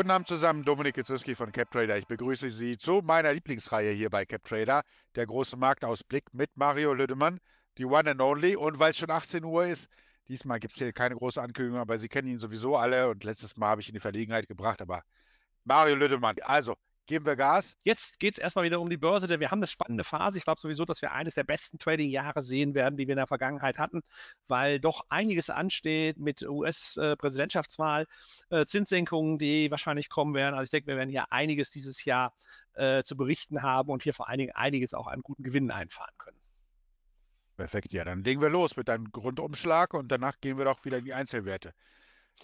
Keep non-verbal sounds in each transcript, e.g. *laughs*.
Guten Abend zusammen, Dominik Kizinski von CapTrader. Ich begrüße Sie zu meiner Lieblingsreihe hier bei CapTrader, der große Marktausblick mit Mario Lüdemann, die One and Only. Und weil es schon 18 Uhr ist, diesmal gibt es hier keine große Ankündigung, aber Sie kennen ihn sowieso alle und letztes Mal habe ich ihn in die Verlegenheit gebracht, aber Mario Lüdemann. Also, geben wir Gas. Jetzt geht es erstmal wieder um die Börse, denn wir haben eine spannende Phase. Ich glaube sowieso, dass wir eines der besten Trading-Jahre sehen werden, die wir in der Vergangenheit hatten, weil doch einiges ansteht mit US-Präsidentschaftswahl, äh, Zinssenkungen, die wahrscheinlich kommen werden. Also ich denke, wir werden hier einiges dieses Jahr äh, zu berichten haben und hier vor allen Dingen einiges auch an guten Gewinnen einfahren können. Perfekt, ja, dann legen wir los mit einem Grundumschlag und danach gehen wir doch wieder in die Einzelwerte.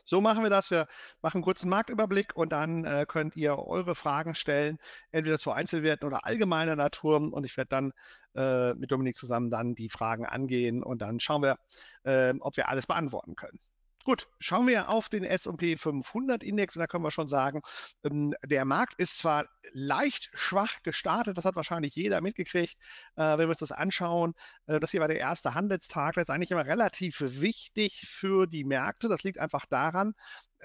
So machen wir das. Wir machen einen kurzen Marktüberblick und dann äh, könnt ihr eure Fragen stellen, entweder zu Einzelwerten oder allgemeiner Natur. Und ich werde dann äh, mit Dominik zusammen dann die Fragen angehen und dann schauen wir, äh, ob wir alles beantworten können. Gut, schauen wir auf den S&P 500 Index und da können wir schon sagen, ähm, der Markt ist zwar leicht schwach gestartet, das hat wahrscheinlich jeder mitgekriegt, äh, wenn wir uns das anschauen. Äh, das hier war der erste Handelstag, das ist eigentlich immer relativ wichtig für die Märkte. Das liegt einfach daran,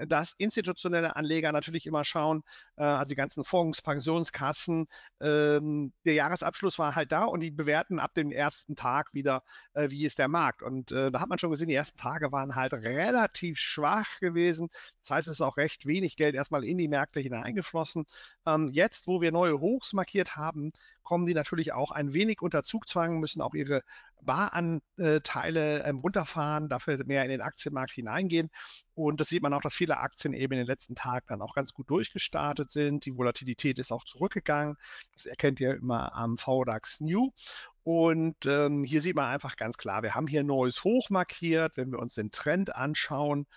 dass institutionelle Anleger natürlich immer schauen, äh, also die ganzen Fonds, Pensionskassen, ähm, der Jahresabschluss war halt da und die bewerten ab dem ersten Tag wieder, äh, wie ist der Markt. Und äh, da hat man schon gesehen, die ersten Tage waren halt relativ schwach gewesen. Das heißt, es ist auch recht wenig Geld erstmal in die Märkte hineingeflossen. Ähm, jetzt, wo wir neue Hochs markiert haben, kommen die natürlich auch ein wenig unter Zugzwang, müssen auch ihre Baranteile ähm, runterfahren, dafür mehr in den Aktienmarkt hineingehen. Und das sieht man auch, dass viele Aktien eben in den letzten Tagen dann auch ganz gut durchgestartet sind. Die Volatilität ist auch zurückgegangen. Das erkennt ihr immer am VDAX New. Und ähm, hier sieht man einfach ganz klar, wir haben hier ein neues Hoch markiert. Wenn wir uns den Trend anschauen,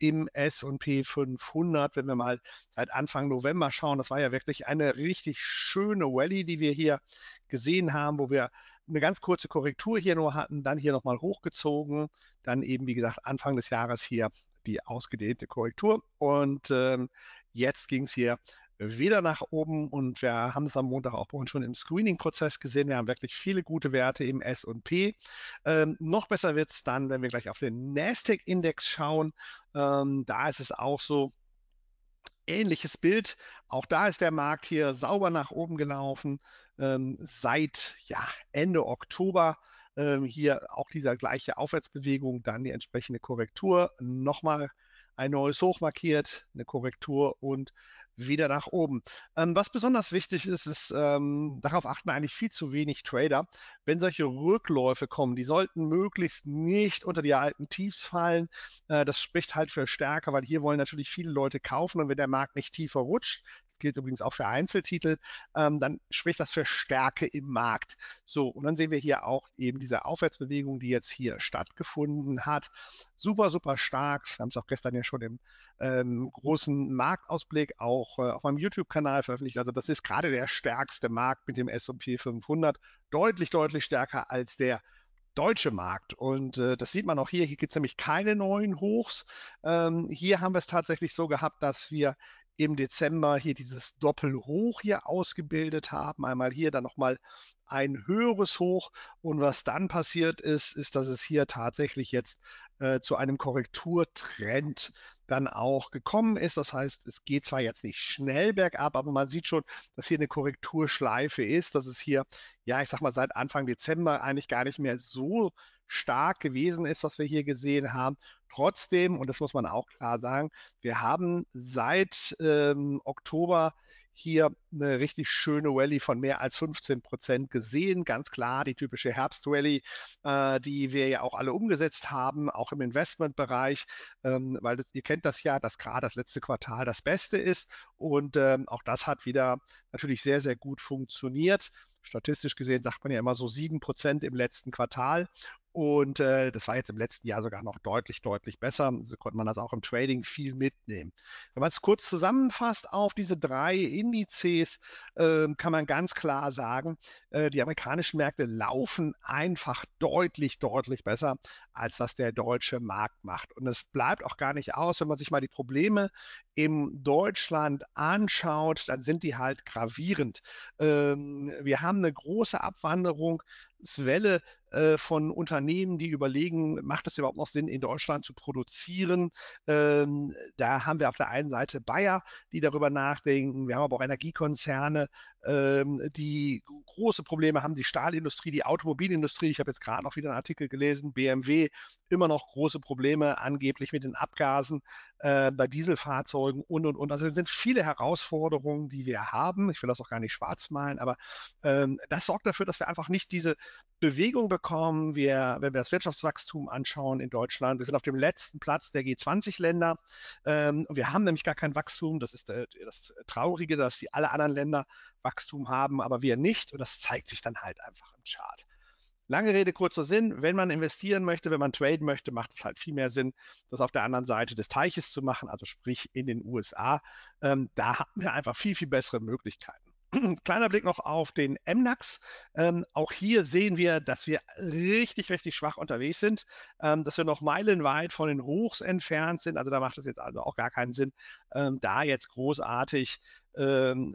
im S&P 500, wenn wir mal seit halt Anfang November schauen, das war ja wirklich eine richtig schöne Rallye, die wir hier gesehen haben, wo wir eine ganz kurze Korrektur hier nur hatten, dann hier nochmal hochgezogen, dann eben, wie gesagt, Anfang des Jahres hier die ausgedehnte Korrektur und ähm, jetzt ging es hier wieder nach oben und wir haben es am Montag auch bei uns schon im Screening-Prozess gesehen. Wir haben wirklich viele gute Werte im SP. Ähm, noch besser wird es dann, wenn wir gleich auf den Nasdaq-Index schauen. Ähm, da ist es auch so, ähnliches Bild. Auch da ist der Markt hier sauber nach oben gelaufen. Ähm, seit ja, Ende Oktober ähm, hier auch dieser gleiche Aufwärtsbewegung, dann die entsprechende Korrektur, nochmal ein neues Hoch markiert, eine Korrektur und wieder nach oben. Ähm, was besonders wichtig ist, ist, ähm, darauf achten eigentlich viel zu wenig Trader. Wenn solche Rückläufe kommen, die sollten möglichst nicht unter die alten Tiefs fallen. Äh, das spricht halt für Stärke, weil hier wollen natürlich viele Leute kaufen und wenn der Markt nicht tiefer rutscht, gilt übrigens auch für Einzeltitel, ähm, dann spricht das für Stärke im Markt. So, und dann sehen wir hier auch eben diese Aufwärtsbewegung, die jetzt hier stattgefunden hat. Super, super stark. Wir haben es auch gestern ja schon im ähm, großen Marktausblick auch äh, auf meinem YouTube-Kanal veröffentlicht. Also das ist gerade der stärkste Markt mit dem S&P 500. Deutlich, deutlich stärker als der deutsche Markt. Und äh, das sieht man auch hier. Hier gibt es nämlich keine neuen Hochs. Ähm, hier haben wir es tatsächlich so gehabt, dass wir im Dezember hier dieses Doppelhoch hier ausgebildet haben. Einmal hier, dann nochmal ein höheres Hoch. Und was dann passiert ist, ist, dass es hier tatsächlich jetzt äh, zu einem Korrekturtrend dann auch gekommen ist. Das heißt, es geht zwar jetzt nicht schnell bergab, aber man sieht schon, dass hier eine Korrekturschleife ist, dass es hier, ja, ich sag mal, seit Anfang Dezember eigentlich gar nicht mehr so stark gewesen ist, was wir hier gesehen haben. Trotzdem, und das muss man auch klar sagen, wir haben seit ähm, Oktober hier eine richtig schöne Rallye von mehr als 15 Prozent gesehen. Ganz klar die typische Herbst-Rallye, äh, die wir ja auch alle umgesetzt haben, auch im Investmentbereich, ähm, weil das, ihr kennt das ja, dass gerade das letzte Quartal das Beste ist. Und ähm, auch das hat wieder natürlich sehr, sehr gut funktioniert. Statistisch gesehen sagt man ja immer so 7 Prozent im letzten Quartal. Und äh, das war jetzt im letzten Jahr sogar noch deutlich, deutlich besser. So konnte man das auch im Trading viel mitnehmen. Wenn man es kurz zusammenfasst auf diese drei Indizes, äh, kann man ganz klar sagen, äh, die amerikanischen Märkte laufen einfach deutlich, deutlich besser, als das der deutsche Markt macht. Und es bleibt auch gar nicht aus, wenn man sich mal die Probleme in Deutschland anschaut, dann sind die halt gravierend. Ähm, wir haben eine große Abwanderung Schwelle äh, von Unternehmen, die überlegen, macht es überhaupt noch Sinn, in Deutschland zu produzieren? Ähm, da haben wir auf der einen Seite Bayer, die darüber nachdenken. Wir haben aber auch Energiekonzerne ähm, die große Probleme haben die Stahlindustrie, die Automobilindustrie. Ich habe jetzt gerade noch wieder einen Artikel gelesen, BMW immer noch große Probleme angeblich mit den Abgasen äh, bei Dieselfahrzeugen und, und, und. Also es sind viele Herausforderungen, die wir haben. Ich will das auch gar nicht schwarz malen, aber ähm, das sorgt dafür, dass wir einfach nicht diese Bewegung bekommen. Wir, wenn wir das Wirtschaftswachstum anschauen in Deutschland, wir sind auf dem letzten Platz der G20-Länder. Ähm, wir haben nämlich gar kein Wachstum. Das ist äh, das Traurige, dass die alle anderen Länder wachsen Wachstum haben, aber wir nicht. Und das zeigt sich dann halt einfach im Chart. Lange Rede, kurzer Sinn. Wenn man investieren möchte, wenn man traden möchte, macht es halt viel mehr Sinn, das auf der anderen Seite des Teiches zu machen, also sprich in den USA. Ähm, da haben wir einfach viel, viel bessere Möglichkeiten. *clears throat* Kleiner Blick noch auf den MNAX. Ähm, auch hier sehen wir, dass wir richtig, richtig schwach unterwegs sind, ähm, dass wir noch meilenweit von den Hochs entfernt sind. Also da macht es jetzt also auch gar keinen Sinn, ähm, da jetzt großartig ähm,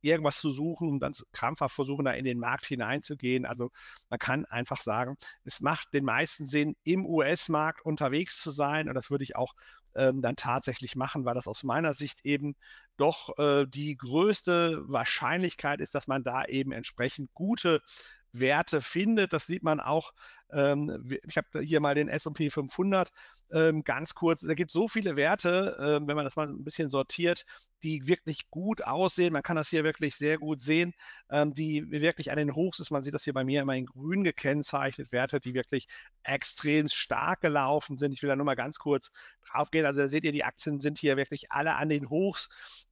irgendwas zu suchen, um dann zu, krampfhaft versuchen, da in den Markt hineinzugehen. Also man kann einfach sagen, es macht den meisten Sinn, im US-Markt unterwegs zu sein. Und das würde ich auch ähm, dann tatsächlich machen, weil das aus meiner Sicht eben doch äh, die größte Wahrscheinlichkeit ist, dass man da eben entsprechend gute Werte findet. Das sieht man auch. Ähm, ich habe hier mal den SP 500 ähm, ganz kurz. Da gibt es so viele Werte, äh, wenn man das mal ein bisschen sortiert, die wirklich gut aussehen. Man kann das hier wirklich sehr gut sehen, ähm, die wirklich an den Hochs ist. Man sieht das hier bei mir immer in grün gekennzeichnet. Werte, die wirklich extrem stark gelaufen sind. Ich will da nur mal ganz kurz drauf gehen. Also da seht ihr, die Aktien sind hier wirklich alle an den Hochs.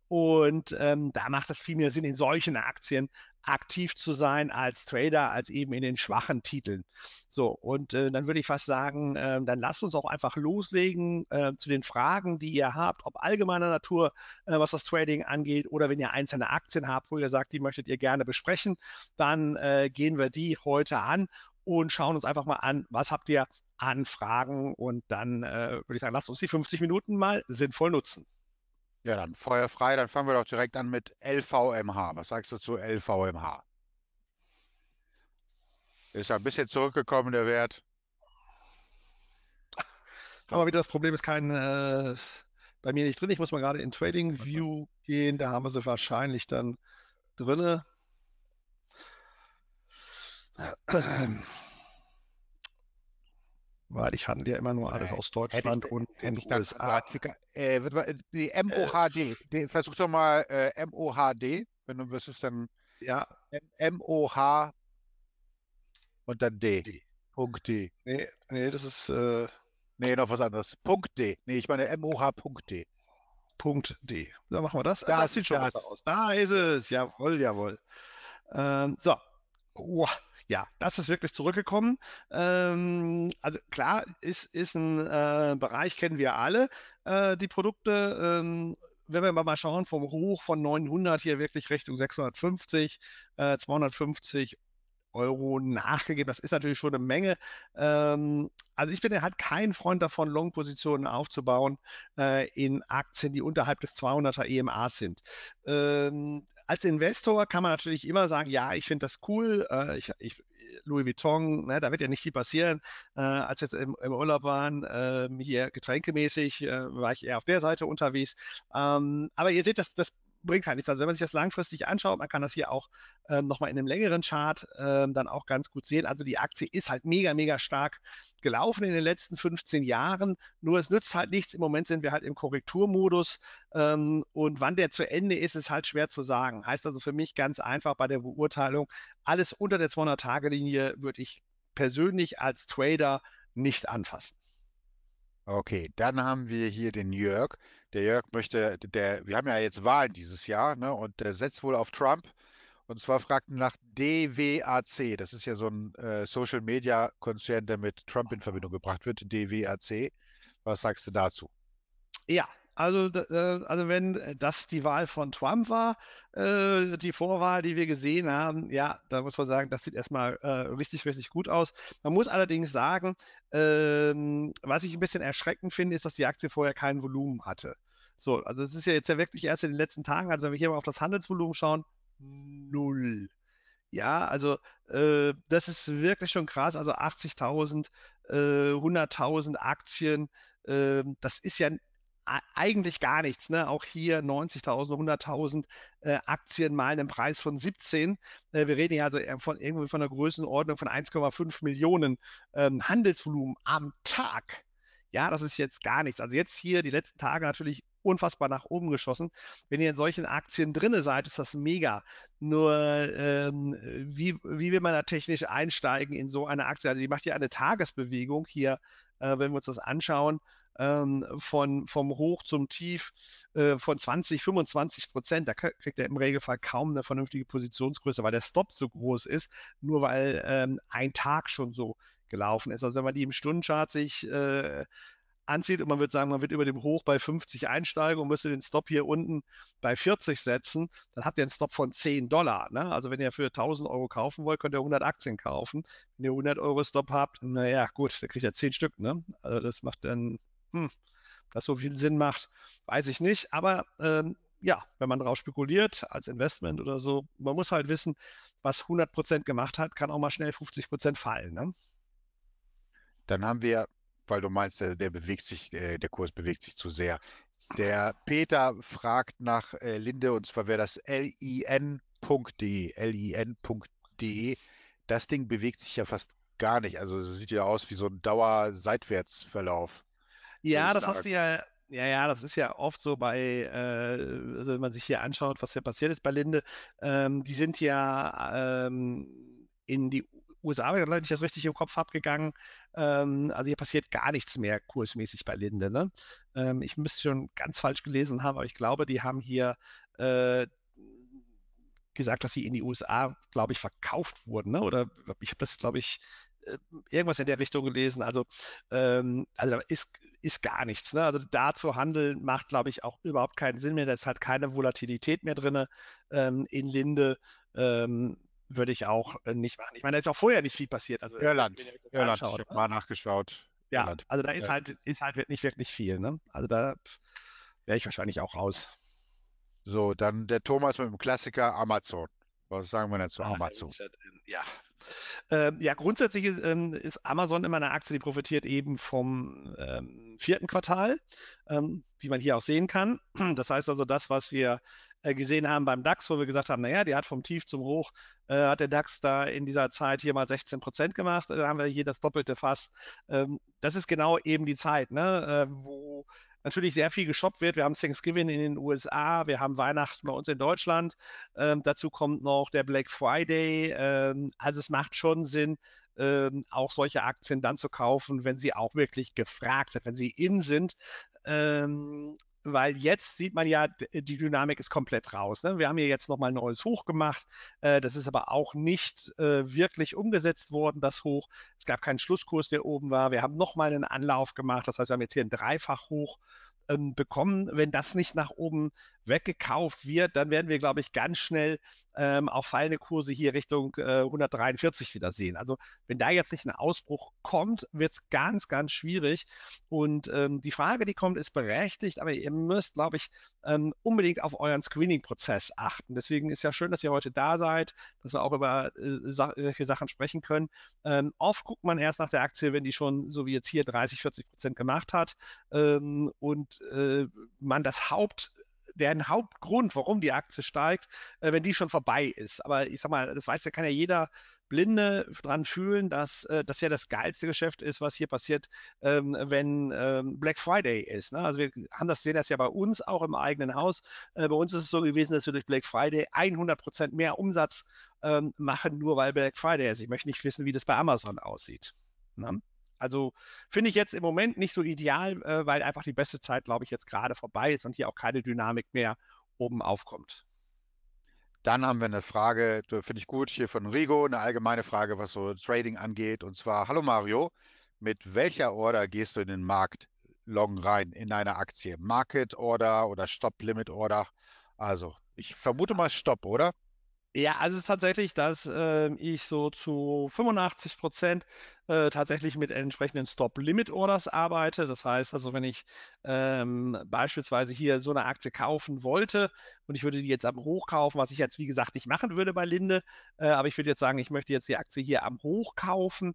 Und ähm, da macht es viel mehr Sinn, in solchen Aktien aktiv zu sein als Trader, als eben in den schwachen Titeln. So, und äh, dann würde ich fast sagen, äh, dann lasst uns auch einfach loslegen äh, zu den Fragen, die ihr habt, ob allgemeiner Natur, äh, was das Trading angeht, oder wenn ihr einzelne Aktien habt, wo ihr sagt, die möchtet ihr gerne besprechen, dann äh, gehen wir die heute an und schauen uns einfach mal an, was habt ihr an Fragen und dann äh, würde ich sagen, lasst uns die 50 Minuten mal sinnvoll nutzen. Ja, dann Feuer frei, dann fangen wir doch direkt an mit LVMH. Was sagst du zu LVMH? Ist ja ein bisschen zurückgekommen, der Wert. Aber wieder das Problem ist kein, äh, bei mir nicht drin. Ich muss mal gerade in Trading View gehen. Da haben wir sie wahrscheinlich dann drinne. *clears throat* *clears throat* weil ich handle ja immer nur alles äh, aus Deutschland ich, und in den USA. Äh, äh, die MOHD, äh, versuch doch mal äh, MOHD, wenn du wüsstest, dann ja. MOH und dann D. D. Punkt D. Nee, nee, das ist. Äh, nee, noch was anderes. Punkt D. Nee, ich meine MOH.D. Punkt D. Da machen wir das. Da, das sieht schon besser aus. Da ist es. Jawohl, jawohl. Ähm, so. Uah ja, das ist wirklich zurückgekommen. Ähm, also klar, ist, ist ein äh, Bereich, kennen wir alle, äh, die Produkte. Ähm, wenn wir mal schauen, vom Hoch von 900 hier wirklich Richtung 650, äh, 250 Euro nachgegeben. Das ist natürlich schon eine Menge. Ähm, also ich bin halt kein Freund davon, Long-Positionen aufzubauen äh, in Aktien, die unterhalb des 200er EMA sind. Ähm, als Investor kann man natürlich immer sagen, ja, ich finde das cool, äh, ich, ich, Louis Vuitton, ne, da wird ja nicht viel passieren. Äh, als wir jetzt im, im Urlaub waren, äh, hier getränkemäßig, äh, war ich eher auf der Seite unterwegs. Ähm, aber ihr seht, das, das bringt halt nichts. Also wenn man sich das langfristig anschaut, man kann das hier auch ähm, nochmal in einem längeren Chart ähm, dann auch ganz gut sehen. Also die Aktie ist halt mega, mega stark gelaufen in den letzten 15 Jahren. Nur es nützt halt nichts. Im Moment sind wir halt im Korrekturmodus. Ähm, und wann der zu Ende ist, ist halt schwer zu sagen. Heißt also für mich ganz einfach bei der Beurteilung, alles unter der 200-Tage-Linie würde ich persönlich als Trader nicht anfassen. Okay, dann haben wir hier den Jörg der Jörg möchte, der, wir haben ja jetzt Wahlen dieses Jahr, ne? Und der setzt wohl auf Trump. Und zwar fragten nach DWAC, das ist ja so ein äh, Social Media Konzern, der mit Trump in Verbindung gebracht wird, DWAC. Was sagst du dazu? Ja, also, äh, also wenn äh, das die Wahl von Trump war, äh, die Vorwahl, die wir gesehen haben, ja, da muss man sagen, das sieht erstmal äh, richtig, richtig gut aus. Man muss allerdings sagen, ähm, was ich ein bisschen erschreckend finde, ist, dass die Aktie vorher kein Volumen hatte. So, also es ist ja jetzt ja wirklich erst in den letzten Tagen, also wenn wir hier mal auf das Handelsvolumen schauen, null. Ja, also äh, das ist wirklich schon krass. Also 80.000, äh, 100.000 Aktien, äh, das ist ja eigentlich gar nichts. Ne? Auch hier 90.000, 100.000 äh, Aktien mal einen Preis von 17. Äh, wir reden ja also von irgendwie von einer Größenordnung von 1,5 Millionen ähm, Handelsvolumen am Tag. Ja, das ist jetzt gar nichts. Also jetzt hier die letzten Tage natürlich unfassbar nach oben geschossen. Wenn ihr in solchen Aktien drinne seid, ist das mega. Nur ähm, wie, wie will man da technisch einsteigen in so eine Aktie? Also die macht ja eine Tagesbewegung hier, äh, wenn wir uns das anschauen ähm, von, vom Hoch zum Tief äh, von 20, 25 Prozent. Da kriegt er im Regelfall kaum eine vernünftige Positionsgröße, weil der Stop so groß ist, nur weil ähm, ein Tag schon so gelaufen ist. Also wenn man die im Stundenchart sich äh, anzieht und man wird sagen, man wird über dem Hoch bei 50 einsteigen und müsste den Stop hier unten bei 40 setzen, dann habt ihr einen Stop von 10 Dollar. Ne? Also wenn ihr für 1000 Euro kaufen wollt, könnt ihr 100 Aktien kaufen. Wenn ihr 100 Euro Stop habt, naja, gut, dann kriegt ihr 10 Stück. Ne? Also das macht dann hm, das so viel Sinn macht, weiß ich nicht. Aber ähm, ja, wenn man drauf spekuliert, als Investment oder so, man muss halt wissen, was 100 gemacht hat, kann auch mal schnell 50 fallen. Ne? Dann haben wir, weil du meinst, der, der bewegt sich, äh, der, Kurs bewegt sich zu sehr. Der Peter fragt nach äh, Linde und zwar wäre das lin.de, lin.de. Das Ding bewegt sich ja fast gar nicht. Also sieht ja aus wie so ein Dauer-Seitwärtsverlauf. Ja, das stark. hast du ja ja, ja, das ist ja oft so bei, äh, also wenn man sich hier anschaut, was hier passiert ist bei Linde, ähm, die sind ja ähm, in die USA, wenn ich das richtig im Kopf habe, gegangen. Ähm, also hier passiert gar nichts mehr kursmäßig bei Linde. Ne? Ähm, ich müsste schon ganz falsch gelesen haben, aber ich glaube, die haben hier äh, gesagt, dass sie in die USA, glaube ich, verkauft wurden. Ne? Oder ich habe das, glaube ich, äh, irgendwas in der Richtung gelesen. Also, ähm, also da ist, ist gar nichts. Ne? Also da zu handeln macht, glaube ich, auch überhaupt keinen Sinn mehr. Da ist halt keine Volatilität mehr drin ähm, in Linde. Ähm, würde ich auch äh, nicht machen. Ich meine, da ist auch vorher nicht viel passiert. Also, Irland, ja Irland, ich habe ne? mal nachgeschaut. Ja, Irland. also da ist ja. halt, ist halt nicht wirklich viel. Ne? Also da wäre ich wahrscheinlich auch raus. So, dann der Thomas mit dem Klassiker Amazon. Was sagen wir denn zu ah, Amazon? Ja, ähm, ja, grundsätzlich ist, ähm, ist, Amazon immer eine Aktie, die profitiert eben vom ähm, vierten Quartal, ähm, wie man hier auch sehen kann. *clears throat* Das heißt also, das, was wir äh, gesehen haben beim DAX, wo wir gesagt haben, naja, die hat vom Tief zum Hoch, äh, hat der DAX da in dieser Zeit hier mal 16 Prozent gemacht, äh, dann haben wir hier das doppelte Fass. Ähm, das ist genau eben die Zeit, ne, äh, wo natürlich sehr viel geshoppt wird. Wir haben Thanksgiving in den USA, wir haben Weihnachten bei uns in Deutschland. Ähm, dazu kommt noch der Black Friday. Ähm, also es macht schon Sinn, ähm, auch solche Aktien dann zu kaufen, wenn sie auch wirklich gefragt sind, wenn sie in sind. Ähm, weil jetzt sieht man ja, die Dynamik ist komplett raus. Ne? Wir haben hier jetzt nochmal ein neues Hoch gemacht. Äh, das ist aber auch nicht äh, wirklich umgesetzt worden, das Hoch. Es gab keinen Schlusskurs, der oben war. Wir haben nochmal einen Anlauf gemacht. Das heißt, wir haben jetzt hier ein Dreifachhoch ähm, bekommen. Wenn das nicht nach oben weggekauft wird, dann werden wir, glaube ich, ganz schnell ähm, auch fallende Kurse hier Richtung äh, 143 wieder sehen. Also wenn da jetzt nicht ein Ausbruch kommt, wird es ganz, ganz schwierig. Und ähm, die Frage, die kommt, ist berechtigt, aber ihr müsst, glaube ich, ähm, unbedingt auf euren Screening-Prozess achten. Deswegen ist ja schön, dass ihr heute da seid, dass wir auch über äh, solche Sachen sprechen können. Ähm, oft guckt man erst nach der Aktie, wenn die schon so wie jetzt hier 30, 40 Prozent gemacht hat. Ähm, und äh, man das Haupt deren Hauptgrund, warum die Aktie steigt, äh, wenn die schon vorbei ist. Aber ich sag mal, das weiß ja, kann ja jeder Blinde dran fühlen, dass äh, das ja das geilste Geschäft ist, was hier passiert, ähm, wenn ähm, Black Friday ist. Ne? Also wir haben das, sehen das ja bei uns auch im eigenen Haus. Äh, bei uns ist es so gewesen, dass wir durch Black Friday 100 mehr Umsatz ähm, machen, nur weil Black Friday ist. Ich möchte nicht wissen, wie das bei Amazon aussieht. Ne? Also finde ich jetzt im Moment nicht so ideal, äh, weil einfach die beste Zeit, glaube ich, jetzt gerade vorbei ist und hier auch keine Dynamik mehr oben aufkommt. Dann haben wir eine Frage, finde ich gut, hier von Rigo, eine allgemeine Frage, was so Trading angeht. Und zwar, hallo Mario, mit welcher Order gehst du in den Markt long rein in einer Aktie? Market Order oder Stop Limit Order? Also, ich vermute mal Stop, oder? Ja, also es ist tatsächlich, dass äh, ich so zu 85 Prozent äh, tatsächlich mit entsprechenden Stop-Limit-Orders arbeite. Das heißt also, wenn ich ähm, beispielsweise hier so eine Aktie kaufen wollte und ich würde die jetzt am Hoch kaufen, was ich jetzt wie gesagt nicht machen würde bei Linde, äh, aber ich würde jetzt sagen, ich möchte jetzt die Aktie hier am Hoch kaufen,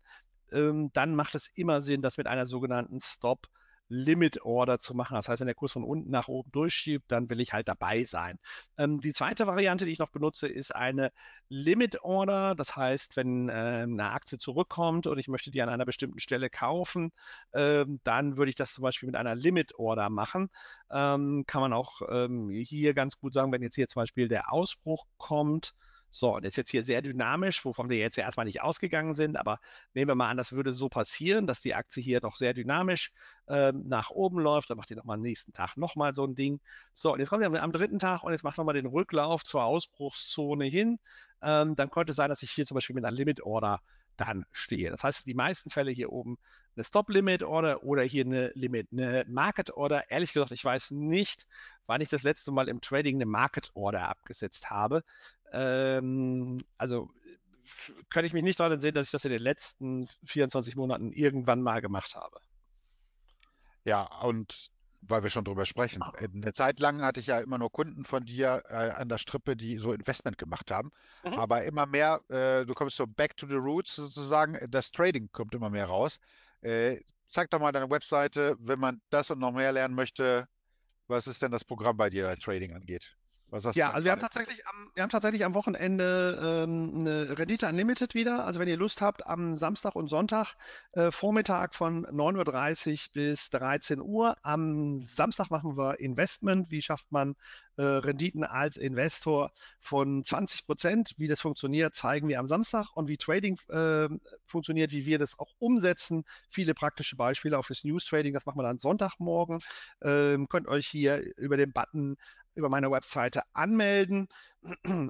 ähm, dann macht es immer Sinn, das mit einer sogenannten Stop-Limit Limit Order zu machen. Das heißt, wenn der Kurs von unten nach oben durchschiebt, dann will ich halt dabei sein. Ähm, die zweite Variante, die ich noch benutze, ist eine Limit Order. Das heißt, wenn äh, eine Aktie zurückkommt und ich möchte die an einer bestimmten Stelle kaufen, ähm, dann würde ich das zum Beispiel mit einer Limit Order machen. Ähm, kann man auch ähm, hier ganz gut sagen, wenn jetzt hier zum Beispiel der Ausbruch kommt, so, und das ist jetzt hier sehr dynamisch, wovon wir jetzt ja erstmal nicht ausgegangen sind, aber nehmen wir mal an, das würde so passieren, dass die Aktie hier noch sehr dynamisch ähm, nach oben läuft, dann macht ihr nochmal am nächsten Tag nochmal so ein Ding. So, und jetzt kommt ihr am, am, dritten Tag und jetzt macht nochmal den Rücklauf zur Ausbruchszone hin. Ähm, dann könnte es sein, dass ich hier zum Beispiel mit einer Limit Order dann stehe. Das heißt, die meisten Fälle hier oben eine Stop-Limit-Order oder hier eine Limit, eine Market-Order. Ehrlich gesagt, ich weiß nicht, wann ich das letzte Mal im Trading eine Market-Order abgesetzt habe. Ähm, also könnte ich mich nicht daran sehen, dass ich das in den letzten 24 Monaten irgendwann mal gemacht habe. Ja, und weil wir schon drüber sprechen. Eine Zeit lang hatte ich ja immer nur Kunden von dir äh, an der Strippe, die so Investment gemacht haben. Mhm. Aber immer mehr, äh, du kommst so back to the roots sozusagen, das Trading kommt immer mehr raus. Äh, zeig doch mal deine Webseite, wenn man das und noch mehr lernen möchte. Was ist denn das Programm bei dir, was Trading angeht? Was hast ja, du also wir haben, tatsächlich am, wir haben tatsächlich am Wochenende ähm, eine Rendite Unlimited wieder. Also wenn ihr Lust habt, am Samstag und Sonntag äh, Vormittag von 9.30 Uhr bis 13 Uhr. Am Samstag machen wir Investment. Wie schafft man äh, Renditen als Investor von 20 Prozent? Wie das funktioniert, zeigen wir am Samstag. Und wie Trading äh, funktioniert, wie wir das auch umsetzen. Viele praktische Beispiele auch fürs News Trading. Das machen wir dann Sonntagmorgen. Ähm, könnt euch hier über den Button über meine Webseite anmelden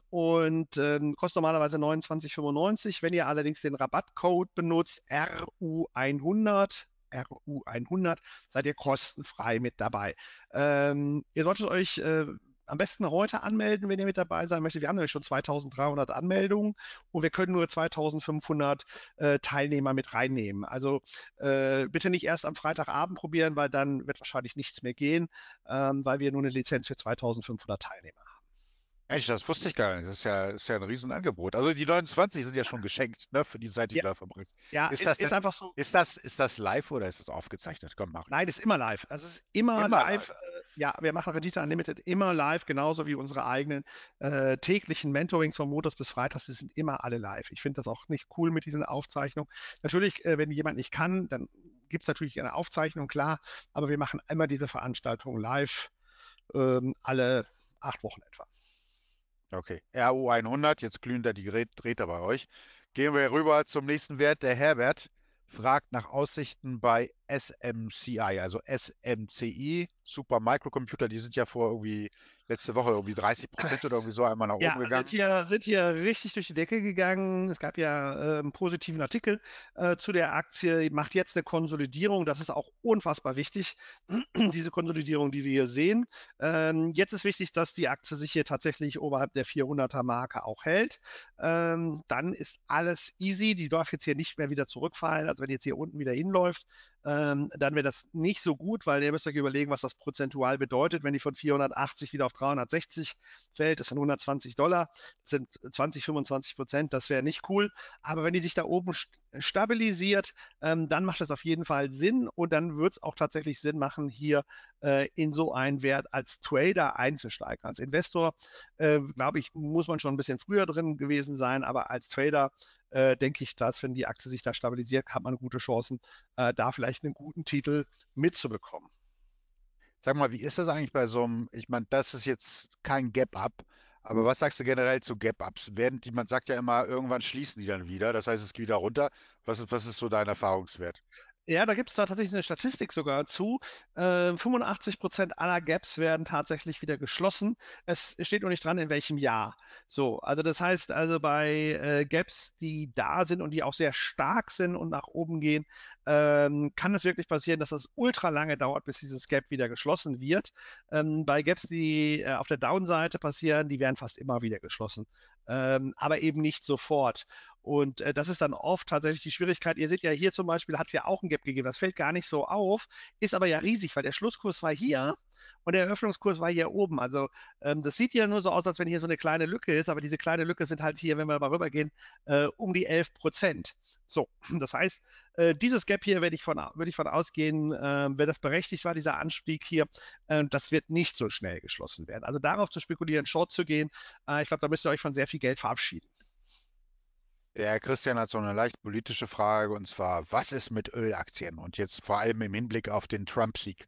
und ähm, kostet normalerweise 29,95. Wenn ihr allerdings den Rabattcode benutzt, RU100, RU100, seid ihr kostenfrei mit dabei. Ähm, ihr solltet euch äh, am besten heute anmelden, wenn ihr mit dabei sein möchtet. Wir haben nämlich schon 2300 Anmeldungen und wir können nur 2500 äh, Teilnehmer mit reinnehmen. Also äh, bitte nicht erst am Freitagabend probieren, weil dann wird wahrscheinlich nichts mehr gehen, ähm, weil wir nur eine Lizenz für 2500 Teilnehmer haben. Echt, das wusste ich gar nicht. Das ist ja, ist ja ein Riesenangebot. Also die 29 sind ja schon geschenkt, ne, für die Zeit, die ja. du da verbringst. Ja, ist, ist das ist einfach so. Ist das, ist das live oder ist das aufgezeichnet? Komm, mach. Nein, ist immer live. Also es ist immer, immer live. live. Äh, ja, wir machen Rendite Unlimited immer live, genauso wie unsere eigenen äh, täglichen Mentorings von Montags bis Freitags. Die sind immer alle live. Ich finde das auch nicht cool mit diesen Aufzeichnungen. Natürlich, äh, wenn jemand nicht kann, dann gibt es natürlich eine Aufzeichnung, klar. Aber wir machen immer diese Veranstaltung live, ähm, alle acht Wochen etwa. Okay, RU 100, jetzt glühen da die Geräte bei euch. Gehen wir rüber zum nächsten Wert. Der Herbert fragt nach Aussichten bei SMCI, also SMCI, Super Microcomputer, die sind ja vor irgendwie letzte Woche irgendwie 30 Prozent oder irgendwie so einmal nach oben gegangen. Sind hier, sind hier richtig durch die Decke gegangen. Es gab ja äh, einen positiven Artikel äh, zu der Aktie, macht jetzt eine Konsolidierung. Das ist auch unfassbar wichtig, *clears throat* diese Konsolidierung, die wir hier sehen. Ähm, jetzt ist wichtig, dass die Aktie sich hier tatsächlich oberhalb der 400er Marke auch hält. Ähm, dann ist alles easy. Die darf jetzt hier nicht mehr wieder zurückfallen. Also wenn jetzt hier unten wieder hinläuft, ähm, dann wäre das nicht so gut, weil ihr müsst euch überlegen, was das prozentual bedeutet. Wenn die von 480 wieder auf 360 fällt, das sind 120 Dollar, das sind 20, 25 Prozent, das wäre nicht cool. Aber wenn die sich da oben st stabilisiert, ähm, dann macht das auf jeden Fall Sinn und dann wird es auch tatsächlich Sinn machen, hier äh, in so einen Wert als Trader einzusteigen. Als Investor, äh, glaube ich, muss man schon ein bisschen früher drin gewesen sein, aber als Trader äh, denke ich, dass, wenn die Aktie sich da stabilisiert, hat man gute Chancen, äh, da vielleicht einen guten Titel mitzubekommen. Sag mal, wie ist das eigentlich bei so einem, ich meine, das ist jetzt kein Gap-Up, aber was sagst du generell zu Gap-Ups? man sagt ja immer, irgendwann schließen die dann wieder, das heißt, es geht wieder runter. Was was ist so dein Erfahrungswert? Ja, da gibt es da tatsächlich eine Statistik sogar zu. Äh, 85 aller Gaps werden tatsächlich wieder geschlossen. Es steht nur nicht dran, in welchem Jahr. So, also das heißt also bei äh, Gaps, die da sind und die auch sehr stark sind und nach oben gehen, ähm, kann es wirklich passieren, dass das ultra lange dauert, bis dieses Gap wieder geschlossen wird. Ähm, bei Gaps, die äh, auf der Downseite passieren, die werden fast immer wieder geschlossen ähm, aber eben nicht sofort. Und äh, das ist dann oft tatsächlich die Schwierigkeit. Ihr seht ja hier zum Beispiel, hat es ja auch ein Gap gegeben. Das fällt gar nicht so auf, ist aber ja riesig, weil der Schlusskurs war hier und der Eröffnungskurs war hier oben. Also ähm, das sieht ja nur so aus, als wenn hier so eine kleine Lücke ist, aber diese kleine Lücke sind halt hier, wenn wir mal rübergehen, äh, um die 11 Prozent. So, *clears throat* das heißt, äh, dieses Gap hier werde ich von, würde ich von ausgehen, äh, wenn das berechtigt war, dieser Anstieg hier, äh, das wird nicht so schnell geschlossen werden. Also darauf zu spekulieren, Short zu gehen, äh, ich glaube, da müsst ihr euch von sehr viel Geld verabschieden. Der Christian hat so eine leicht politische Frage und zwar, was ist mit Ölaktien? Und jetzt vor allem im Hinblick auf den Trump-Sieg,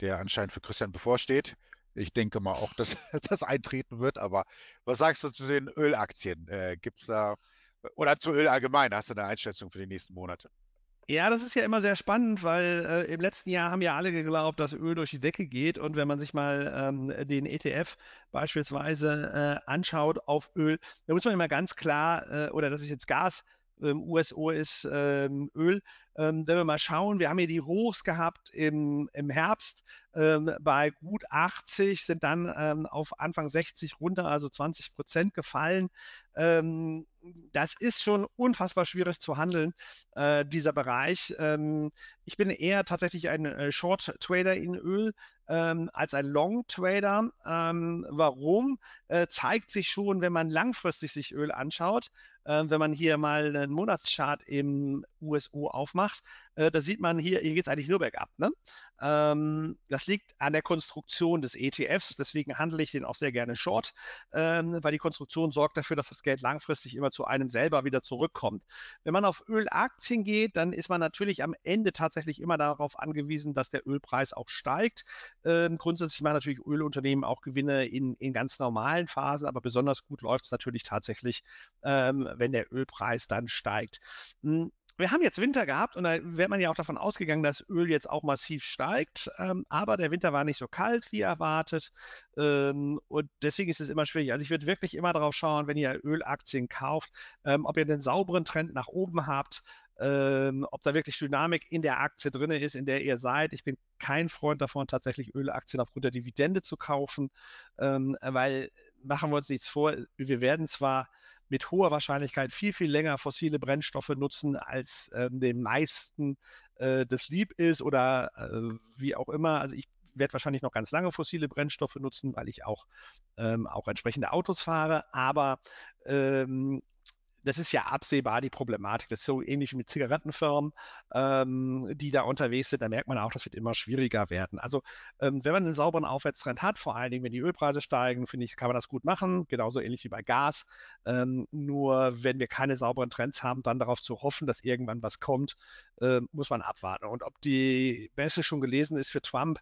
der anscheinend für Christian bevorsteht. Ich denke mal auch, dass *laughs* das eintreten wird, aber was sagst du zu den Ölaktien? Äh, Gibt es da oder zu Öl allgemein? Hast du eine Einschätzung für die nächsten Monate? Ja, das ist ja immer sehr spannend, weil äh, im letzten Jahr haben ja alle geglaubt, dass Öl durch die Decke geht. Und wenn man sich mal ähm, den ETF beispielsweise äh, anschaut auf Öl, da muss man immer ganz klar, äh, oder das ist jetzt Gas, ähm, USO ist ähm, Öl. Ähm, wenn wir mal schauen, wir haben hier die Hochs gehabt im, im Herbst ähm, bei gut 80, sind dann ähm, auf Anfang 60 runter, also 20 Prozent gefallen. Ähm, das ist schon unfassbar schwierig zu handeln, äh, dieser Bereich. ich bin eher tatsächlich ein äh, Short-Trader in Öl. Ähm, als ein Long Trader. Ähm, warum? Äh, zeigt sich schon, wenn man langfristig sich Öl anschaut äh, wenn man hier mal einen Monatschart im USO aufmacht, äh, da sieht man hier, hier geht es eigentlich nur bergab. Ne? Ähm, das liegt an der Konstruktion des ETFs, deswegen handle ich den auch sehr gerne short, ähm, weil die Konstruktion sorgt dafür, dass das Geld langfristig immer zu einem selber wieder zurückkommt. Wenn man auf Ölaktien geht, dann ist man natürlich am Ende tatsächlich immer darauf angewiesen, dass der Ölpreis auch steigt. Ähm, grundsätzlich machen natürlich Ölunternehmen auch Gewinne in, in ganz normalen Phasen, aber besonders gut läuft es natürlich tatsächlich, ähm, wenn der Ölpreis dann steigt. Hm, wir haben jetzt Winter gehabt und da wäre man ja auch davon ausgegangen, dass Öl jetzt auch massiv steigt. Ähm, aber der Winter war nicht so kalt wie erwartet. Ähm, und deswegen ist es immer schwierig. Also ich würde wirklich immer darauf schauen, wenn ihr Ölaktien kauft, ähm, ob ihr den sauberen Trend nach oben habt, ähm, ob da wirklich Dynamik in der Aktie drin ist, in der ihr seid. Ich bin kein Freund davon, tatsächlich Ölaktien aufgrund der Dividende zu kaufen, ähm, weil machen wir uns nichts vor, wir werden zwar mit hoher Wahrscheinlichkeit viel, viel länger fossile Brennstoffe nutzen, als ähm, den meisten äh, das lieb ist oder äh, wie auch immer. Also ich werde wahrscheinlich noch ganz lange fossile Brennstoffe nutzen, weil ich auch, ähm, auch entsprechende Autos fahre. Aber ähm, das ist ja absehbar die Problematik. Das ist so ähnlich wie mit Zigarettenfirmen, ähm, die da unterwegs sind. Da merkt man auch, das wird immer schwieriger werden. Also ähm, wenn man einen sauberen Aufwärtstrend hat, vor allen Dingen, wenn die Ölpreise steigen, finde ich, kann man das gut machen. Genauso ähnlich wie bei Gas. Ähm, nur wenn wir keine sauberen Trends haben, dann darauf zu hoffen, dass irgendwann was kommt, äh, muss man abwarten. Und ob die Messe schon gelesen ist für Trump,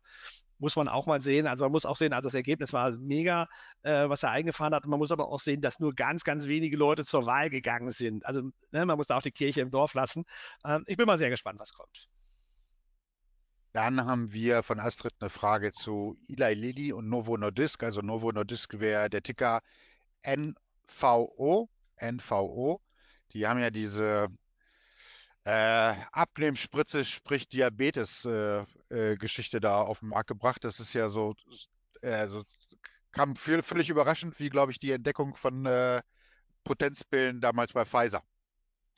muss man auch mal sehen. Also man muss auch sehen, also das Ergebnis war mega, äh, was er eingefahren hat. man muss aber auch sehen, dass nur ganz, ganz wenige Leute zur Wahl gegangen sind. Also ne, man muss da auch die Kirche im Dorf lassen. Ähm, ich bin mal sehr gespannt, was kommt. Dann haben wir von Astrid eine Frage zu Eli Lilly und Novo Nordisk. Also Novo Nordisk wäre der Ticker NVO. NVO. Die haben ja diese äh, Abnehmspritze, sprich Diabetes-Geschichte äh, äh, da auf den Markt gebracht. Das ist ja so, äh, so kam viel, völlig überraschend, wie, glaube ich, die Entdeckung von äh, Potenzpillen damals bei Pfizer.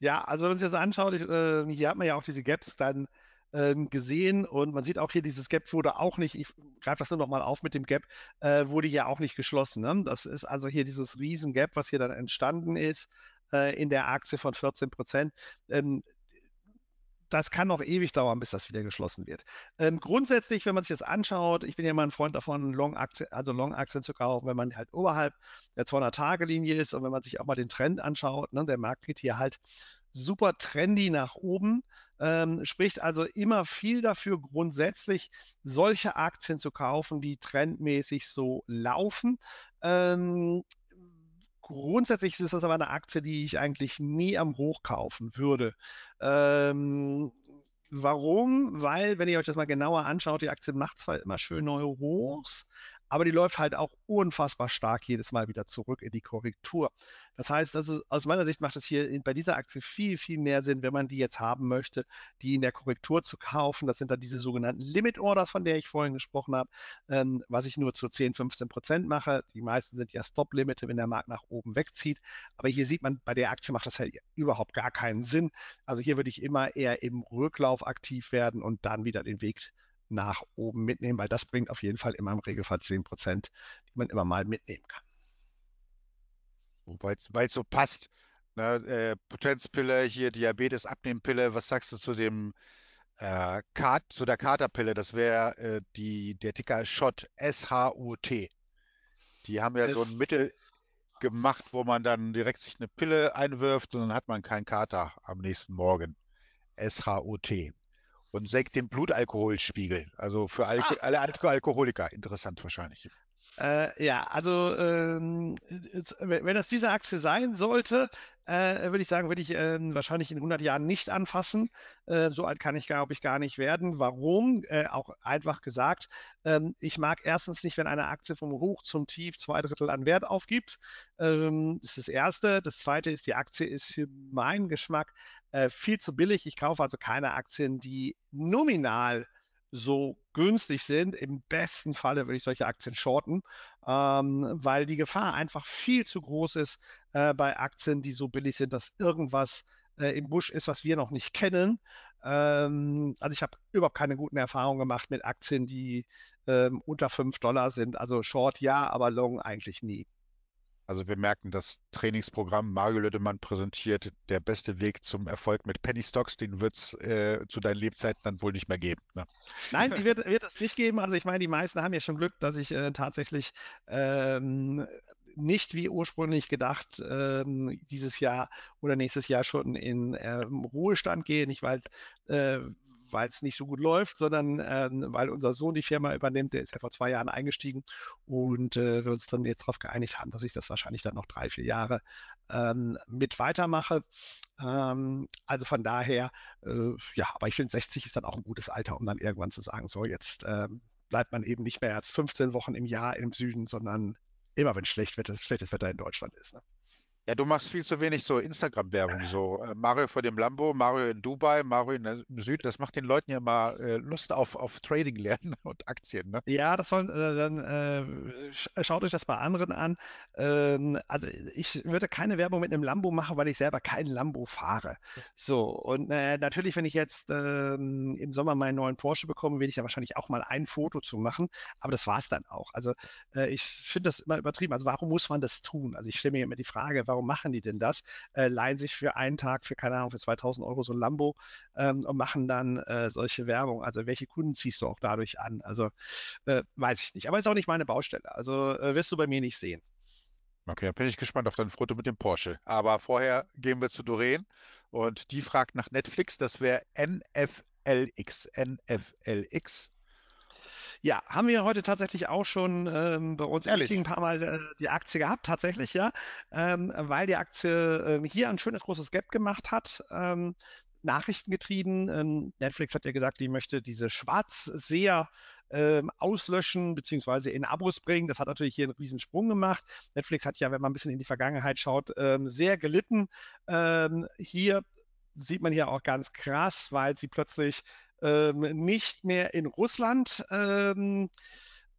Ja, also wenn man sich das anschaut, ich, äh, hier hat man ja auch diese Gaps dann ähm, gesehen und man sieht auch hier, dieses Gap wurde auch nicht, ich greife das nur nochmal auf mit dem Gap, wurde hier auch nicht geschlossen. Ne? Das ist also hier dieses Riesengap, was hier dann entstanden ist in der Aktie von 14 Prozent. Ähm, das kann noch ewig dauern, bis das wieder geschlossen wird. Ähm, grundsätzlich, wenn man sich jetzt anschaut, ich bin ja immer ein Freund davon, Long Aktien, also Long zu kaufen, wenn man halt oberhalb der 200-Tage-Linie ist und wenn man sich auch mal den Trend anschaut, ne, der Markt geht hier halt super trendy nach oben, ähm, spricht also immer viel dafür, grundsätzlich solche Aktien zu kaufen, die trendmäßig so laufen. Ähm, Grundsätzlich ist das aber eine Aktie, die ich eigentlich nie am Hoch kaufen würde. Ähm, warum? Weil, wenn ihr euch das mal genauer anschaut, die Aktie macht zwar immer schön neue Hochs, aber die läuft halt auch unfassbar stark jedes Mal wieder zurück in die Korrektur. Das heißt, das ist, aus meiner Sicht macht es hier bei dieser Aktie viel, viel mehr Sinn, wenn man die jetzt haben möchte, die in der Korrektur zu kaufen. Das sind dann diese sogenannten Limit Orders, von der ich vorhin gesprochen habe, ähm, was ich nur zu 10, 15 Prozent mache. Die meisten sind ja Stop-Limite, wenn der Markt nach oben wegzieht. Aber hier sieht man, bei der Aktie macht das halt überhaupt gar keinen Sinn. Also hier würde ich immer eher im Rücklauf aktiv werden und dann wieder den Weg nach oben mitnehmen, weil das bringt auf jeden Fall immer im Regelfall 10 Prozent, die man immer mal mitnehmen kann. Weil es so passt. Ne, äh, Potenzpille, hier Diabetes, Abnehmpille, was sagst du zu dem äh, Kat, zu der Katerpille? Das wäre äh, der Ticker SHOT, S-H-U-T. Die haben ja es so ein Mittel gemacht, wo man dann direkt sich eine Pille einwirft und dann hat man keinen Kater am nächsten Morgen. S-H-O-T und senkt den Blutalkoholspiegel. Also für Alko ah. alle Alkoholiker interessant wahrscheinlich. Äh, ja, also ähm, wenn das diese Aktie sein sollte, äh, würde ich sagen, würde ich äh, wahrscheinlich in 100 Jahren nicht anfassen. Äh, so alt kann ich, glaube ich, gar nicht werden. Warum? Äh, auch einfach gesagt, ähm, ich mag erstens nicht, wenn eine Aktie vom Hoch zum Tief zwei Drittel an Wert aufgibt. Ähm, das ist das Erste. Das Zweite ist, die Aktie ist für meinen Geschmack äh, viel zu billig. Ich kaufe also keine Aktien, die nominal so günstig sind. Im besten Falle würde ich solche Aktien shorten, ähm, weil die Gefahr einfach viel zu groß ist äh, bei Aktien, die so billig sind, dass irgendwas äh, im Busch ist, was wir noch nicht kennen. Ähm, also ich habe überhaupt keine guten Erfahrungen gemacht mit Aktien, die ähm, unter 5 Dollar sind. Also Short ja, aber Long eigentlich nie. Also wir merken, das Trainingsprogramm Mario Lüttemann präsentiert, der beste Weg zum Erfolg mit Penny Stocks, den wird es äh, zu deinen Lebzeiten dann wohl nicht mehr geben. Ne? Nein, die wird, *laughs* wird es nicht geben. Also ich meine, die meisten haben ja schon Glück, dass ich äh, tatsächlich ähm, nicht wie ursprünglich gedacht ähm, dieses Jahr oder nächstes Jahr schon in ähm, Ruhestand gehe, nicht weil äh, weil es nicht so gut läuft, sondern ähm, weil unser Sohn die Firma übernimmt. Der ist ja vor zwei Jahren eingestiegen und äh, wir uns dann jetzt darauf geeinigt haben, dass ich das wahrscheinlich dann noch drei, vier Jahre ähm, mit weitermache. Ähm, also von daher, äh, ja, aber ich finde 60 ist dann auch ein gutes Alter, um dann irgendwann zu sagen, so jetzt ähm, bleibt man eben nicht mehr als 15 Wochen im Jahr im Süden, sondern immer wenn schlecht Wetter, schlechtes Wetter in Deutschland ist. Ne? Ja, du machst viel zu wenig so Instagram-Werbung. So äh, Mario vor dem Lambo, Mario in Dubai, Mario äh, im Süden. Das macht den Leuten ja mal äh, Lust auf, auf Trading lernen *laughs* und Aktien. Ne? Ja, das sollen dann äh, schaut euch das bei anderen an. Ähm, also ich würde keine Werbung mit einem Lambo machen, weil ich selber keinen Lambo fahre. So und natürlich, wenn ich jetzt ähm, im Sommer meinen neuen Porsche bekomme, werde ich da wahrscheinlich auch mal ein Foto zu machen. Aber das war es dann auch. Also ich finde das immer übertrieben. Also warum muss man das tun? Also ich stelle mir immer die Frage, warum warum machen die denn das? Äh, leihen sich für einen Tag, für keine Ahnung, für 2000 Euro so ein Lambo ähm, und machen dann äh, solche Werbung. Also welche Kunden ziehst du auch dadurch an? Also äh, weiß ich nicht. Aber ist auch nicht meine Baustelle. Also äh, wirst du bei mir nicht sehen. Okay, dann bin ich gespannt auf dein Foto mit dem Porsche. Aber vorher gehen wir zu Doreen und die fragt nach Netflix. Das wäre NFLX. NFLX. Ja, haben wir heute tatsächlich auch schon ähm, bei uns Ehrlich? ein paar Mal äh, die Aktie gehabt, tatsächlich, ja, ähm, weil die Aktie äh, hier ein schönes großes Gap gemacht hat. Ähm, getrieben. Ähm, Netflix hat ja gesagt, die möchte diese Schwarzseher ähm, auslöschen beziehungsweise in Abos bringen. Das hat natürlich hier einen riesen Sprung gemacht. Netflix hat ja, wenn man ein bisschen in die Vergangenheit schaut, ähm, sehr gelitten. Ähm, hier sieht man hier auch ganz krass, weil sie plötzlich ähm, nicht mehr in Russland ähm,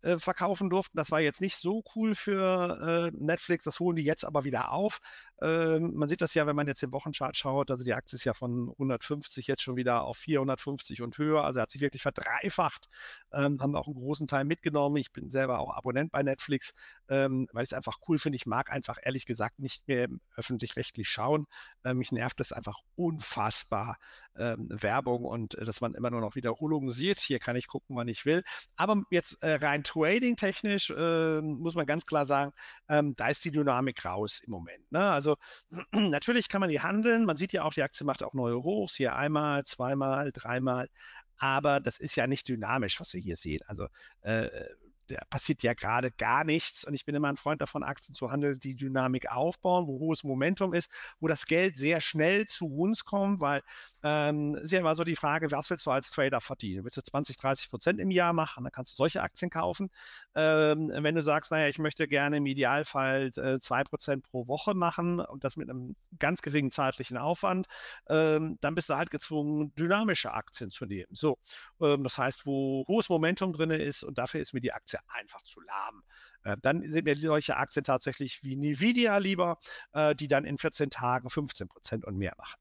äh, verkaufen durften. Das war jetzt nicht so cool für äh, Netflix. Das holen die jetzt aber wieder auf. Ähm, man sieht das ja, wenn man jetzt den Wochenchart schaut. Also die Aktie ist ja von 150 jetzt schon wieder auf 450 und höher. Also hat sich wirklich verdreifacht. Ähm, haben wir auch einen großen Teil mitgenommen. Ich bin selber auch Abonnent bei Netflix, ähm, weil ich es einfach cool finde. Ich mag einfach ehrlich gesagt nicht mehr öffentlich-rechtlich schauen. Äh, mich nervt das einfach unfassbar, ähm, Werbung und äh, dass man immer nur noch Wiederholungen sieht. Hier kann ich gucken, wann ich will. Aber jetzt äh, rein trading-technisch äh, muss man ganz klar sagen, ähm, da ist die Dynamik raus im Moment. Ne? Also *clears throat* natürlich kann man die handeln. Man sieht ja auch, die Aktie macht auch neue Hochs. Hier einmal, zweimal, dreimal aber das ist ja nicht dynamisch, was wir hier sehen. Also äh, passiert ja gerade gar nichts. Und ich bin immer ein Freund davon, Aktien zu handeln, die Dynamik aufbauen, wo hohes Momentum ist, wo das Geld sehr schnell zu uns kommt, weil ähm, ja immer so die Frage, was willst du als Trader verdienen? Willst du 20, 30 Prozent im Jahr machen? Dann kannst du solche Aktien kaufen. Ähm, wenn du sagst, naja, ich möchte gerne im Idealfall äh, 2 Prozent pro Woche machen und das mit einem ganz geringen zeitlichen Aufwand, ähm, dann bist du halt gezwungen, dynamische Aktien zu nehmen. So, ähm, das heißt, wo hohes Momentum drin ist und dafür ist mir die Aktie ja einfach zu lahm. Äh, dann sind mir solche Aktien tatsächlich wie Nvidia lieber, äh, die dann in 14 Tagen 15 Prozent und mehr machen.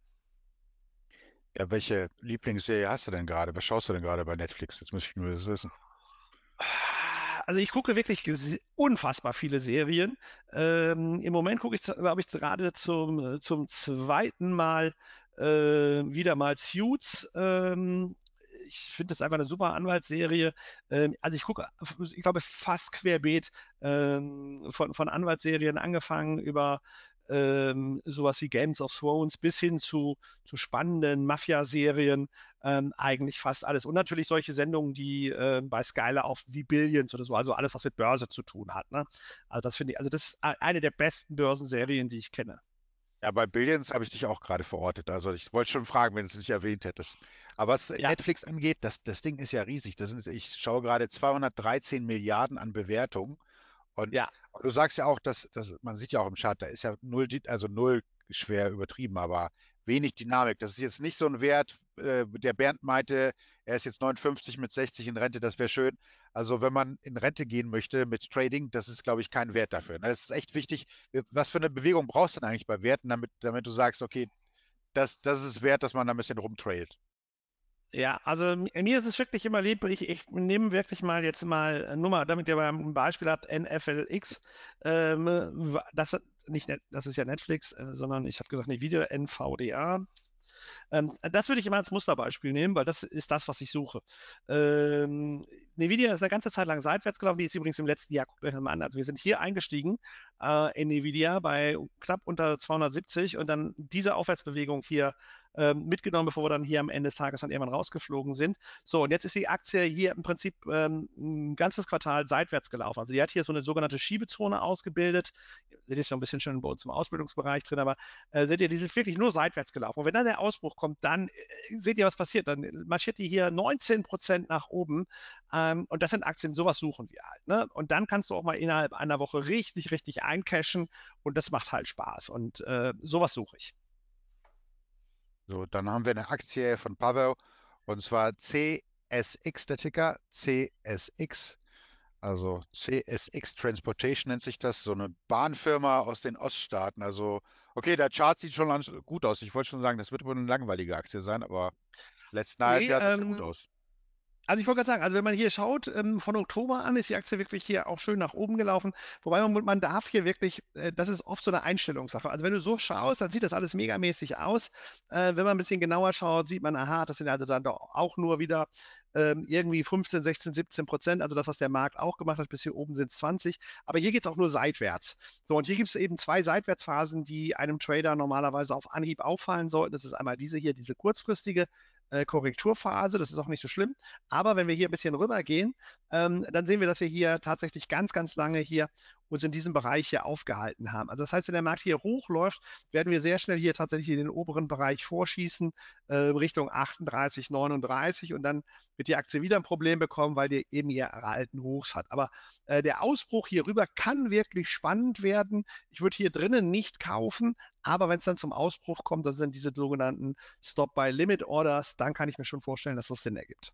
Ja, welche Lieblingsserie hast du denn gerade? Was schaust du denn gerade bei Netflix? Jetzt muss ich nur das wissen. Also ich gucke wirklich unfassbar viele Serien. Ähm, Im Moment gucke ich, glaube ich, gerade zum, äh, zum zweiten Mal äh, wieder mal Suits. Ähm, ich finde das einfach eine super Anwaltsserie. Ähm, also ich gucke, ich glaube, fast querbeet ähm, von, von Anwaltsserien angefangen über ähm, sowas wie Games of Thrones bis hin zu, zu spannenden Mafia-Serien, ähm, eigentlich fast alles. Und natürlich solche Sendungen, die äh, bei Skyler auf wie Billions oder so, also alles, was mit Börse zu tun hat. Ne? Also das finde ich, also das ist äh, eine der besten Börsenserien, die ich kenne. Ja, bei Billions habe ich dich auch gerade verortet. Also ich wollte schon fragen, wenn du es nicht erwähnt hättest. Aber was äh, ja. Netflix angeht, das, das Ding ist ja riesig. Das sind, ich schaue gerade 213 Milliarden an Bewertungen. Und ja. du sagst ja auch, dass, dass man sieht ja auch im Chart, da ist ja null, also null schwer übertrieben, aber wenig Dynamik. Das ist jetzt nicht so ein Wert, äh, der Bernd meinte, er ist jetzt 59 mit 60 in Rente, das wäre schön. Also wenn man in Rente gehen möchte mit Trading, das ist, glaube ich, kein Wert dafür. Das ne? ist echt wichtig. Was für eine Bewegung brauchst du denn eigentlich bei Werten, damit, damit du sagst, okay, das, das ist wert, dass man da ein bisschen rumtrailt? Ja, also mir ist es wirklich immer lieb. Ich, ich nehme wirklich mal jetzt mal Nummer, damit ihr mal ein Beispiel habt, NFLX. Ähm, das, nicht, Net, das ist ja Netflix, äh, sondern ich habe gesagt, nee, Video NVDA. Ähm, das würde ich immer als Musterbeispiel nehmen, weil das ist das, was ich suche. Ähm, Nvidia ist eine ganze Zeit lang seitwärts gelaufen, die ist übrigens im letzten Jahr, guckt euch das mal an. Also wir sind hier eingestiegen äh, in Nvidia bei knapp unter 270 und dann diese Aufwärtsbewegung hier ähm, mitgenommen, bevor wir dann hier am Ende des Tages dann irgendwann rausgeflogen sind. So, und jetzt ist die Aktie hier im Prinzip ähm, ein ganzes Quartal seitwärts gelaufen. Also die hat hier so eine sogenannte Schiebezone ausgebildet. Seht ihr ist ein bisschen schon bei uns im Ausbildungsbereich drin, aber äh, seht ihr, die ist wirklich nur seitwärts gelaufen. Und wenn dann der Ausbruch kommt, dann äh, seht ihr, was passiert. Dann marschiert die hier 19 Prozent nach oben. Ähm, und das sind Aktien, sowas suchen wir halt. Ne? Und dann kannst du auch mal innerhalb einer Woche richtig, richtig eincashen und das macht halt Spaß. Und äh, sowas suche ich. So, dann haben wir eine Aktie von Pavel und zwar CSX, der Ticker, CSX. Also CSX Transportation nennt sich das, so eine Bahnfirma aus den Oststaaten. Also, okay, der Chart sieht schon gut aus. Ich wollte schon sagen, das wird wohl eine langweilige Aktie sein, aber letzten nee, Jahr sah ähm, gut aus. Also ich wollte gerade sagen, also wenn man hier schaut, ähm, von Oktober an ist die Aktie wirklich hier auch schön nach oben gelaufen. Wobei man, man darf hier wirklich, äh, das ist oft so eine Einstellungssache. Also wenn du so schaust, dann sieht das alles megamäßig aus. Äh, wenn man ein bisschen genauer schaut, sieht man, aha, das sind also dann doch auch nur wieder ähm, irgendwie 15, 16, 17 Prozent. Also das, was der Markt auch gemacht hat, bis hier oben sind es 20. Aber hier geht es auch nur seitwärts. So, und hier gibt es eben zwei Seitwärtsphasen, die einem Trader normalerweise auf Anhieb auffallen sollten. Das ist einmal diese hier, diese kurzfristige äh, Korrekturphase. Das ist auch nicht so schlimm. Aber wenn wir hier ein bisschen rübergehen, ähm, dann sehen wir, dass wir hier tatsächlich ganz, ganz lange hier uns in diesem Bereich hier aufgehalten haben. Also das heißt, wenn der Markt hier hochläuft, werden wir sehr schnell hier tatsächlich in den oberen Bereich vorschießen, äh, Richtung 38, 39 und dann wird die Aktie wieder ein Problem bekommen, weil die eben ihre alten Hochs hat. Aber äh, der Ausbruch hierüber kann wirklich spannend werden. Ich würde hier drinnen nicht kaufen, aber wenn es dann zum Ausbruch kommt, das sind diese sogenannten Stop-by-Limit-Orders, dann kann ich mir schon vorstellen, dass das Sinn ergibt.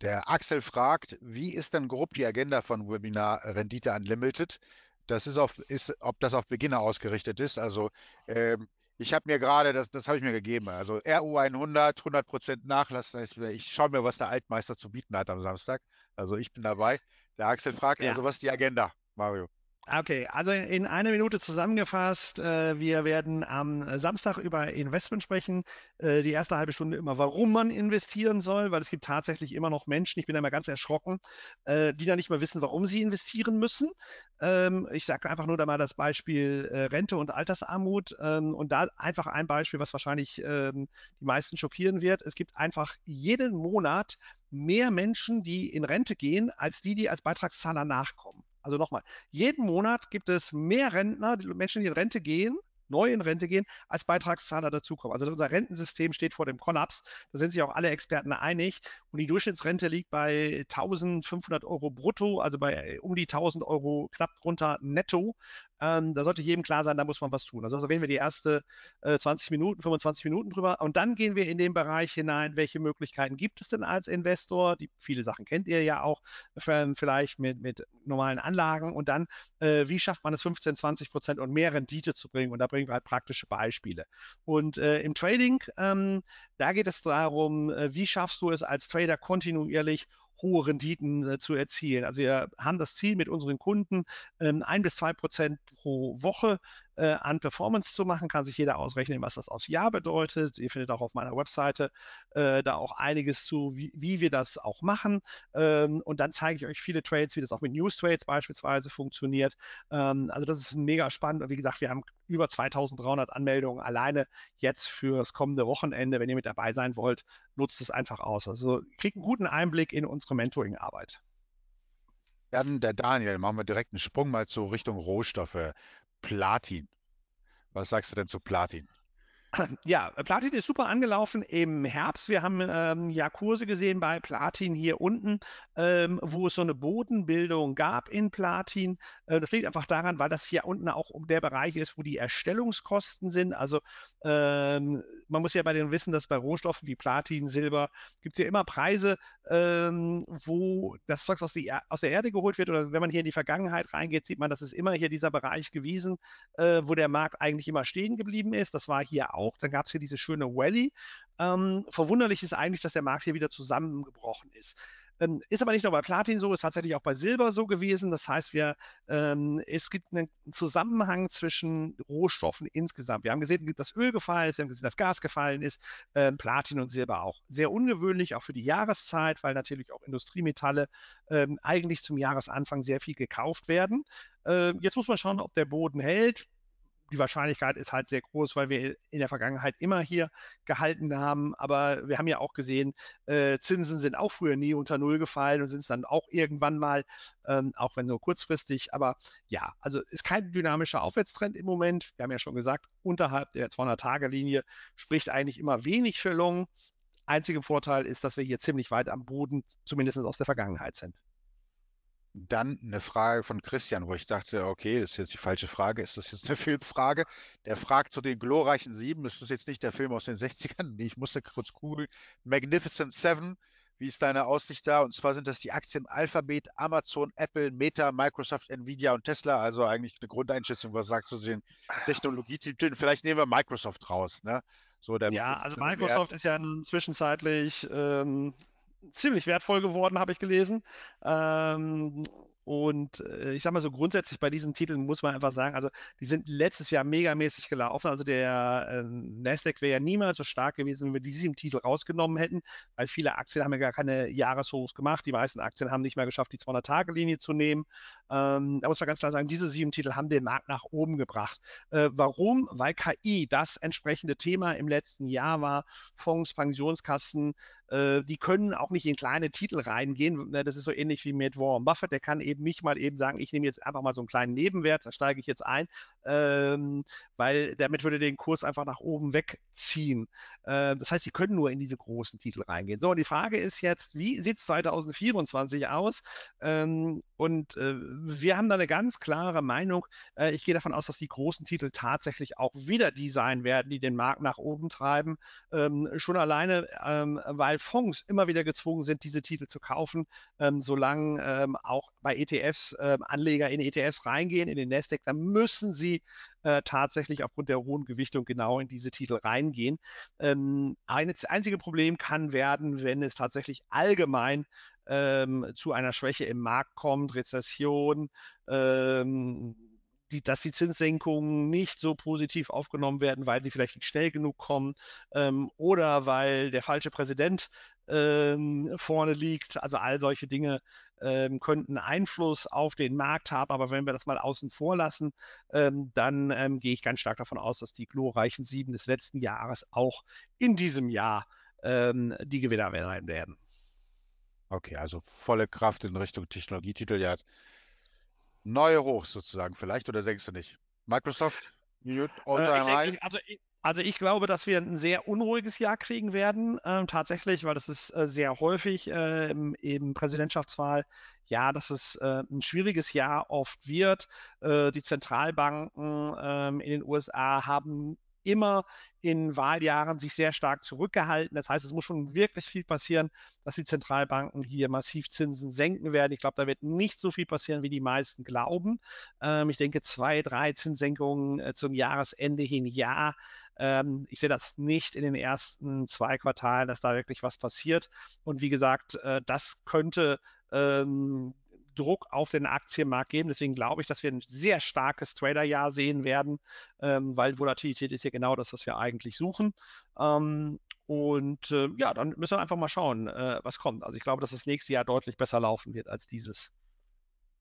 Der Axel fragt, wie ist denn grob die Agenda von Webinar Rendite Unlimited? Das ist, auf, ist ob das auf Beginner ausgerichtet ist. Also ähm, ich habe mir gerade, das, das habe ich mir gegeben, also RU100, 100% Nachlass. Ich schaue mir, was der Altmeister zu bieten hat am Samstag. Also ich bin dabei. Der Axel fragt, ja. also was ist die Agenda, Mario? Okay, also in einer Minute zusammengefasst, äh, wir werden am Samstag über Investment sprechen. Äh, die erste halbe Stunde immer, warum man investieren soll, weil es gibt tatsächlich immer noch Menschen, ich bin da mal ganz erschrocken, äh, die da nicht mehr wissen, warum sie investieren müssen. Ähm, ich sage einfach nur da mal das Beispiel Rente und Altersarmut ähm, und da einfach ein Beispiel, was wahrscheinlich ähm, die meisten schockieren wird. Es gibt einfach jeden Monat mehr Menschen, die in Rente gehen, als die, die als Beitragszahler nachkommen. Also nochmal, jeden Monat gibt es mehr Rentner, die Menschen, die in Rente gehen, neu in Rente gehen, als Beitragszahler dazukommen. Also unser Rentensystem steht vor dem Kollaps. Da sind sich auch alle Experten einig. Und die Durchschnittsrente liegt bei 1500 Euro brutto, also bei äh, um die 1000 Euro knapp drunter netto. Ähm, da sollte jedem klar sein, da muss man was tun. Also, also reden wir die erste äh, 20 Minuten, 25 Minuten drüber und dann gehen wir in den Bereich hinein, welche Möglichkeiten gibt es denn als Investor? Die, viele Sachen kennt ihr ja auch äh, vielleicht mit, mit normalen Anlagen und dann, äh, wie schafft man es 15, 20 Prozent und mehr Rendite zu bringen? Und da bringen wir halt praktische Beispiele. Und äh, im Trading, ähm, da geht es darum, äh, wie schaffst du es als Trader kontinuierlich hohe Renditen äh, zu erzielen. Also wir haben das Ziel mit unseren Kunden, ähm, ein bis zwei Prozent pro Woche äh, an Performance zu machen. Kann sich jeder ausrechnen, was das aufs Jahr bedeutet. Ihr findet auch auf meiner Webseite äh, da auch einiges zu, wie, wie wir das auch machen. Ähm, und dann zeige ich euch viele Trades, wie das auch mit News Trades beispielsweise funktioniert. Ähm, also das ist mega spannend. Und wie gesagt, wir haben über 2300 Anmeldungen alleine jetzt fürs kommende Wochenende. Wenn ihr mit dabei sein wollt, nutzt es einfach aus. Also kriegt einen guten Einblick in unsere Mentoring-Arbeit. Dann der Daniel, machen wir direkt einen Sprung mal zu Richtung Rohstoffe. Platin. Was sagst du denn zu Platin? Ja, äh, Platin ist super angelaufen im Herbst. Wir haben ähm, ja Kurse gesehen bei Platin hier unten, ähm, wo es so eine Bodenbildung gab in Platin. Äh, das liegt einfach daran, weil das hier unten auch um der Bereich ist, wo die Erstellungskosten sind. Also ähm, man muss ja bei denen wissen, dass bei Rohstoffen wie Platin, Silber gibt es ja immer Preise, ähm, wo das Zeug aus, aus, der Erde geholt wird. Oder wenn man hier in die Vergangenheit reingeht, sieht man, dass es immer hier dieser Bereich gewesen, äh, wo der Markt eigentlich immer stehen geblieben ist. Das war hier auch auch. Dann gab es hier diese schöne Rallye. Ähm, verwunderlich ist eigentlich, dass der Markt hier wieder zusammengebrochen ist. Ähm, ist aber nicht nur bei Platin so, ist tatsächlich auch bei Silber so gewesen. Das heißt, wir, ähm, es gibt einen Zusammenhang zwischen Rohstoffen insgesamt. Wir haben gesehen, dass Öl gefallen ist, wir haben gesehen, dass Gas gefallen ist, ähm, Platin und Silber auch. Sehr ungewöhnlich, auch für die Jahreszeit, weil natürlich auch Industriemetalle ähm, eigentlich zum Jahresanfang sehr viel gekauft werden. Ähm, jetzt muss man schauen, ob der Boden hält die Wahrscheinlichkeit ist halt sehr groß, weil wir in der Vergangenheit immer hier gehalten haben. Aber wir haben ja auch gesehen, äh, Zinsen sind auch früher nie unter Null gefallen und sind es dann auch irgendwann mal, ähm, auch wenn nur kurzfristig. Aber ja, also ist kein dynamischer Aufwärtstrend im Moment. Wir haben ja schon gesagt, unterhalb der 200-Tage-Linie spricht eigentlich immer wenig für Long. Einziger Vorteil ist, dass wir hier ziemlich weit am Boden, zumindest aus der Vergangenheit sind. Dann eine Frage von Christian, wo ich dachte, okay, das ist jetzt die falsche Frage. Ist das jetzt eine *laughs* Filmfrage? Der fragt zu den glorreichen Sieben. ist Das jetzt nicht der Film aus den 60ern. *laughs* Ich musste kurz googeln. Magnificent Seven. Wie ist deine Aussicht da? Und zwar sind das die Aktien Alphabet, Amazon, Apple, Meta, Microsoft, Nvidia und Tesla. Also eigentlich eine Grundeinschätzung. Was sagst du zu den Technologietiteln? Vielleicht nehmen wir Microsoft raus. Ne? So ja, also Microsoft Wert. ist ja zwischenzeitlich ähm, ziemlich wertvoll geworden, habe ich gelesen. Ähm, und äh, ich sag mal so, grundsätzlich bei diesen Titeln muss man einfach sagen, also die sind letztes Jahr megamäßig gelaufen. Also der äh, Nasdaq wäre ja niemals so stark gewesen, wenn wir die sieben Titel rausgenommen hätten, weil viele Aktien haben ja gar keine Jahreshochs gemacht. Die meisten Aktien haben nicht mehr geschafft, die 200-Tage-Linie zu nehmen. Ähm, da muss man ganz klar sagen, diese sieben Titel haben den Markt nach oben gebracht. Äh, warum? Weil KI das entsprechende Thema im letzten Jahr war. Fonds, Pensionskassen, äh, die können auch nicht in kleine Titel reingehen. Ne, das ist so ähnlich wie mit Warren Buffett. Der kann eben eben nicht mal eben sagen, ich nehme jetzt einfach mal so einen kleinen Nebenwert, da steige ich jetzt ein, ähm, weil damit würde den Kurs einfach nach oben wegziehen. Äh, das heißt, sie können nur in diese großen Titel reingehen. So, und die Frage ist jetzt, wie sieht es 2024 aus? Ähm, und äh, wir haben da eine ganz klare Meinung. Äh, ich gehe davon aus, dass die großen Titel tatsächlich auch wieder die sein werden, die den Markt nach oben treiben. Ähm, schon alleine, ähm, weil Fonds immer wieder gezwungen sind, diese Titel zu kaufen, ähm, solange ähm, auch bei ETF ETFs, äh, Anleger in ETFs reingehen, in den Nasdaq, dann müssen sie äh, tatsächlich aufgrund der hohen Gewichtung genau in diese Titel reingehen. Ähm, das einzige Problem kann werden, wenn es tatsächlich allgemein ähm, zu einer Schwäche im Markt kommt, Rezession, ähm, die, dass die Zinssenkungen nicht so positiv aufgenommen werden, weil sie vielleicht nicht schnell genug kommen ähm, oder weil der falsche Präsident ähm, vorne liegt. Also all solche Dinge ähm, könnten Einfluss auf den Markt haben. Aber wenn wir das mal außen vor lassen, ähm, dann ähm, gehe ich ganz stark davon aus, dass die glorreichen Sieben des letzten Jahres auch in diesem Jahr ähm, die Gewinner werden. werden. Okay, also volle Kraft in Richtung Technologietitel. Ja, neue Hoch sozusagen vielleicht oder denkst du nicht? Microsoft? Gut, all äh, ich denke, also ich, also ich glaube, dass wir ein sehr unruhiges Jahr kriegen werden, äh, tatsächlich, weil das ist äh, sehr häufig äh, im, im, Präsidentschaftswahl, ja, dass es äh, ein schwieriges Jahr oft wird. Äh, die Zentralbanken ähm, in den USA haben immer in Wahljahren sich sehr stark zurückgehalten. Das heißt, es muss schon wirklich viel passieren, dass die Zentralbanken hier massiv Zinsen senken werden. Ich glaube, da wird nicht so viel passieren, wie die meisten glauben. Ähm, ich denke, zwei, drei Zinssenkungen äh, zum Jahresende hin, ja. Ähm, ich sehe das nicht in den ersten zwei Quartalen, dass da wirklich was passiert. Und wie gesagt, äh, das könnte ähm, Druck auf den Aktienmarkt geben. Deswegen glaube ich, dass wir ein sehr starkes Traderjahr sehen werden, ähm, weil Volatilität ist ja genau das, was wir eigentlich suchen. Ähm, und äh, ja, dann müssen wir einfach mal schauen, äh, was kommt. Also ich glaube, dass das nächste Jahr deutlich besser laufen wird als dieses.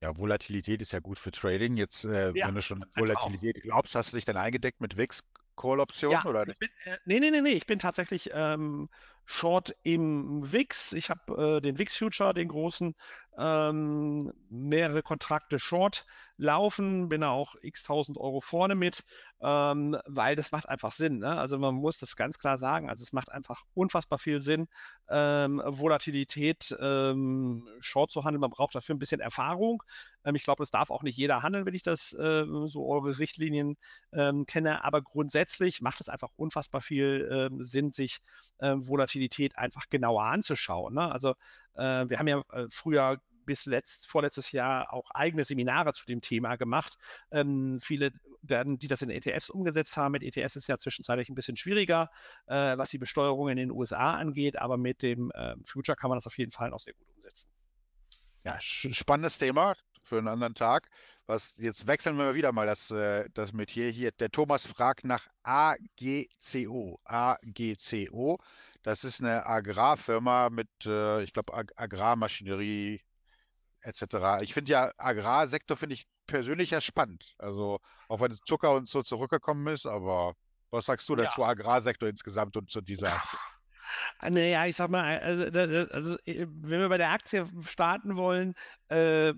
Ja, Volatilität ist ja gut für Trading. Jetzt, äh, ja, wenn du schon genau. Volatilität glaubst, hast du dich dann eingedeckt mit wix Call-Optionen ja, oder nicht? äh, nee, nee, nee, nee. Ich bin tatsächlich ähm, Short im Wix. Ich habe äh, den Wix Future, den großen, ähm, mehrere Kontrakte Short laufen, bin da auch x tausend Euro vorne mit, ähm, weil das macht einfach Sinn. Ne? Also man muss das ganz klar sagen. Also es macht einfach unfassbar viel Sinn, ähm, Volatilität ähm, Short zu handeln. Man braucht dafür ein bisschen Erfahrung. Ähm, ich glaube, das darf auch nicht jeder handeln, wenn ich das äh, so eure Richtlinien ähm, kenne. Aber grundsätzlich macht es einfach unfassbar viel Sinn, sich äh, Volatilität Volatilität einfach genauer anzuschauen. Ne? Also äh, wir haben ja äh, früher bis letzt, vorletztes Jahr auch eigene Seminare zu dem Thema gemacht. Ähm, viele, werden, die das in ETFs umgesetzt haben. Mit ETFs ist ja zwischenzeitlich ein bisschen schwieriger, äh, was die Besteuerung in den USA angeht, aber mit dem äh, Future kann man das auf jeden Fall auch sehr gut umsetzen. Ja, spannendes Thema für einen anderen Tag. Was jetzt wechseln wir wieder mal das, äh, das Metier hier. Der Thomas fragt nach AGCO. AGCO das ist eine Agrarfirma mit, äh, ich glaube, Ag Agrarmaschinerie etc. Ich finde ja, Agrarsektor finde ich persönlich ja spannend. Also auch wenn Zucker und so zurückgekommen ist, aber was sagst du ja. dazu Agrarsektor insgesamt und zu dieser Aktie? Ah, naja, ich sag mal, also, also, äh, wenn wir bei der Aktie starten wollen, äh,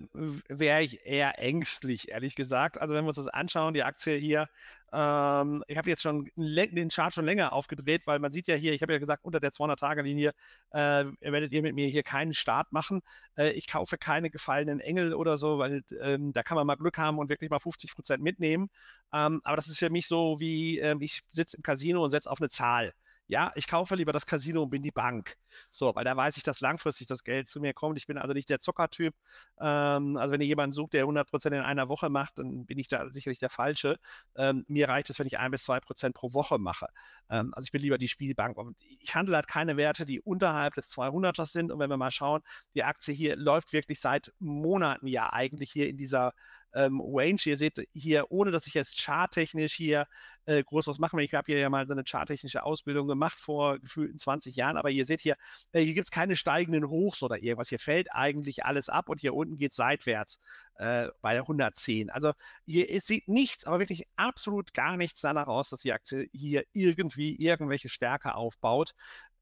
wäre ich eher ängstlich, ehrlich gesagt. Also wenn wir uns das anschauen, die Aktie hier, ähm, ich habe jetzt schon den Chart schon länger aufgedreht, weil man sieht ja hier, ich habe ja gesagt, unter der 200-Tage-Linie äh, werdet ihr mit mir hier keinen Start machen. Äh, ich kaufe keine gefallenen Engel oder so, weil ähm, da kann man mal Glück haben und wirklich mal 50 Prozent mitnehmen. Ähm, aber das ist für mich so, wie ähm, ich sitze im Casino und setze auf eine Zahl ja, ich kaufe lieber das Casino und bin die Bank. So, weil da weiß ich, dass langfristig das Geld zu mir kommt. Ich bin also nicht der Zockertyp. Ähm, also wenn ihr jemanden sucht, der 100 in einer Woche macht, dann bin ich da sicherlich der Falsche. Ähm, mir reicht es, wenn ich ein bis zwei Prozent pro Woche mache. Ähm, also ich bin lieber die Spielbank. Und ich handle halt keine Werte, die unterhalb des 200ers sind. Und wenn wir mal schauen, die Aktie hier läuft wirklich seit Monaten ja eigentlich hier in dieser ähm, Range. Ihr seht hier, ohne dass ich jetzt charttechnisch hier äh, groß was machen will. Ich habe hier ja mal so eine charttechnische Ausbildung gemacht vor gefühlten 20 Jahren, aber ihr seht hier, äh, hier gibt es keine steigenden Hochs oder irgendwas. Hier fällt eigentlich alles ab und hier unten geht seitwärts äh, bei 110. Also hier es sieht nichts, aber wirklich absolut gar nichts danach aus, dass die Aktie hier irgendwie irgendwelche Stärke aufbaut.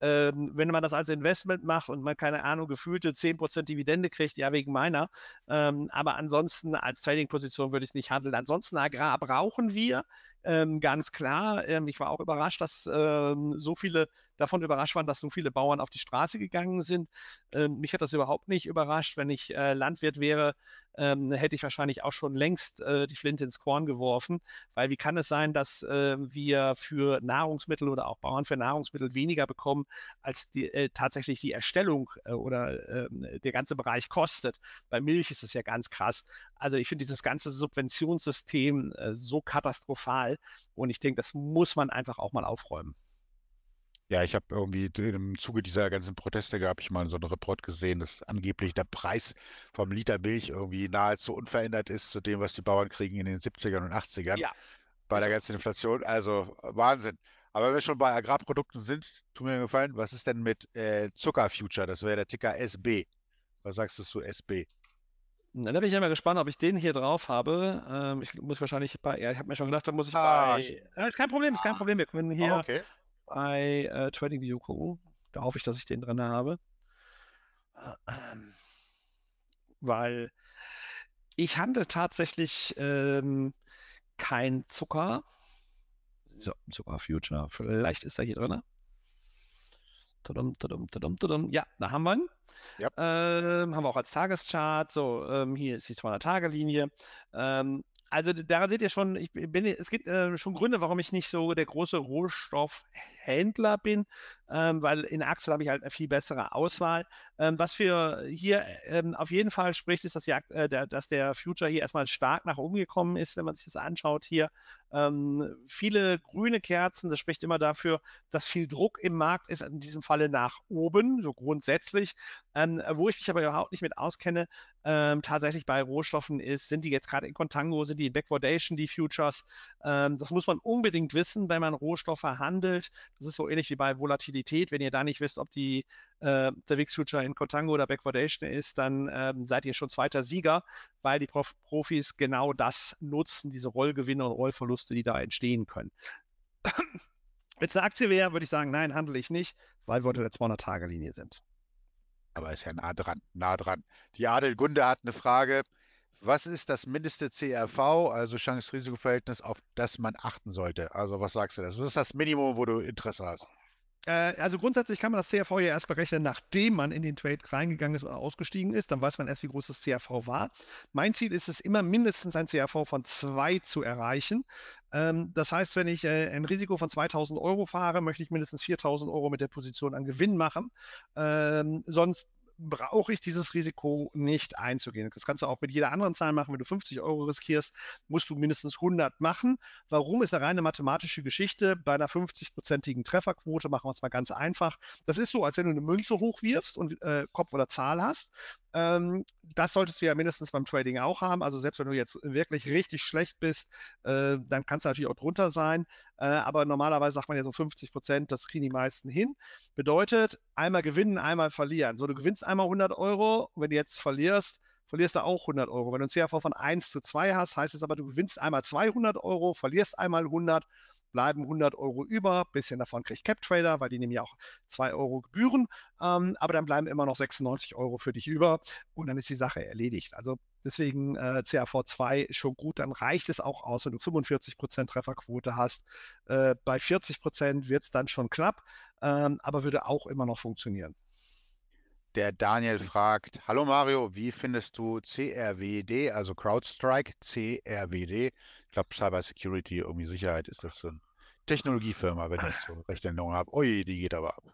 Ähm, wenn man das als Investment macht und man keine Ahnung gefühlte 10% Dividende kriegt, ja wegen meiner, ähm, aber ansonsten als Trading-Position würde ich es nicht handeln. Ansonsten Agrar brauchen wir ähm, ganz klar, ähm, ich war auch überrascht, dass ähm, so viele davon überrascht waren, dass so viele Bauern auf die Straße gegangen sind. Ähm, mich hat das überhaupt nicht überrascht. Wenn ich äh, Landwirt wäre, ähm, hätte ich wahrscheinlich auch schon längst äh, die Flinte ins Korn geworfen, weil wie kann es sein, dass äh, wir für Nahrungsmittel oder auch Bauern für Nahrungsmittel weniger bekommen, als die, äh, tatsächlich die Erstellung äh, oder ähm, der ganze Bereich kostet. Bei Milch ist es ja ganz krass. Also ich finde dieses ganze Subventionssystem äh, so katastrophal und ich denke, das muss man einfach auch mal aufräumen. Ja, ich habe irgendwie im Zuge dieser ganzen Proteste habe ich mal so einen Report gesehen, dass angeblich der Preis vom Liter Milch irgendwie nahezu unverändert ist zu dem, was die Bauern kriegen in den 70ern und 80ern. Ja. Bei der ganzen Inflation. Also Wahnsinn. Aber wenn wir schon bei Agrarprodukten sind, tut mir gefallen, was ist denn mit äh, Zuckerfuture? Das wäre der Ticker SB. Was sagst du zu SB? Dann bin ich ja mal gespannt, ob ich den hier drauf habe. Ähm, ich muss wahrscheinlich bei, ja, ich habe mir schon gedacht, da muss ich ah, bei. Äh, kein Problem, ist kein ah. Problem. Wir können hier. Ah, okay bei äh, Trading View Da hoffe ich, dass ich den drin habe. Äh, ähm, weil ich handle tatsächlich ähm, kein Zucker. So, Zucker Future. Vielleicht ist er hier drin. Tudum, tudum, tudum, tudum. Ja, da haben wir ihn. Ja. Ähm, haben wir auch als Tageschart. So, ähm, hier ist die 200-Tage-Linie. Ähm, also daran seht ihr schon, ich bin, es gibt äh, schon Gründe, warum ich nicht so der große Rohstoffhändler bin, ähm, weil in Axel habe ich halt eine viel bessere Auswahl. Ähm, was für hier ähm, auf jeden Fall spricht, ist, dass, die, äh, der, dass der Future hier erstmal stark nach oben gekommen ist, wenn man sich das anschaut hier. Ähm, viele grüne Kerzen, das spricht immer dafür, dass viel Druck im Markt ist, in diesem Falle nach oben, so grundsätzlich. Ähm, wo ich mich aber überhaupt nicht mit auskenne, ähm, tatsächlich bei Rohstoffen ist, sind die jetzt gerade in Contango, sind die in Backwardation, die Futures. das muss man unbedingt wissen, wenn man Rohstoffe handelt. Das ist so ähnlich wie bei Volatilität. Stabilität. Wenn ihr da nicht wisst, ob die, äh, der Wix Future in Cotango oder Backwardation ist, dann ähm, seid ihr schon zweiter Sieger, weil die Prof Profis genau das nutzen, diese Rollgewinne und Rollverluste, die da entstehen können. Wenn es eine Aktie wäre, würde ich sagen, nein, handle ich nicht, weil wir unter der 200-Tage-Linie sind. Aber ist ja nah dran, nah dran. Die Adelgunde hat eine Frage. Was ist das mindeste CRV, also Chance-Risiko-Verhältnis, auf das man achten sollte? Also was sagst du das? Was ist das Minimum, wo du Interesse hast? Äh, also grundsätzlich kann man das CRV ja erst berechnen, nachdem man in den Trade reingegangen ist oder ausgestiegen ist. Dann weiß man erst, wie groß das CRV war. Mein Ziel ist es immer mindestens ein CRV von zwei zu erreichen. Ähm, das heißt, wenn ich äh, ein Risiko von 2000 Euro fahre, möchte ich mindestens 4000 Euro mit der Position an Gewinn machen. Ähm, sonst brauche ich dieses Risiko nicht einzugehen. Das kannst du auch mit jeder anderen Zahl machen. Wenn du 50 Euro riskierst, musst du mindestens 100 machen. Warum ist eine reine mathematische Geschichte? Bei einer 50-prozentigen Trefferquote machen wir es mal ganz einfach. Das ist so, als wenn du eine Münze hochwirfst und äh, Kopf oder Zahl hast. Ähm, das solltest du ja mindestens beim Trading auch haben. Also selbst wenn du jetzt wirklich richtig schlecht bist, äh, dann kannst du natürlich auch drunter sein. Äh, aber normalerweise sagt man ja so 50 Prozent, das kriegen die meisten hin. Bedeutet, einmal gewinnen, einmal verlieren. So, du gewinnst einmal 100 Euro, wenn du jetzt verlierst, verlierst du auch 100 Euro. Wenn du einen CAV von 1 zu 2 hast, heißt es aber, du gewinnst einmal 200 Euro, verlierst einmal 100, bleiben 100 Euro über. bisschen davon kriegt CapTrader, weil die nehmen ja auch 2 Euro Gebühren. Ähm, aber dann bleiben immer noch 96 Euro für dich über und dann ist die Sache erledigt. Also Deswegen äh, CAV2 schon gut, dann reicht es auch aus, wenn du 45% Prozent Trefferquote hast. Äh, bei 40% Prozent wird es dann schon knapp, ähm, aber würde auch immer noch funktionieren. Der Daniel fragt, hallo Mario, wie findest du CRWD, also CrowdStrike, CRWD? Ich glaube, Cyber Security, irgendwie Sicherheit ist das so eine Technologiefirma, wenn ich so eine in habe. Ui, die geht aber ab.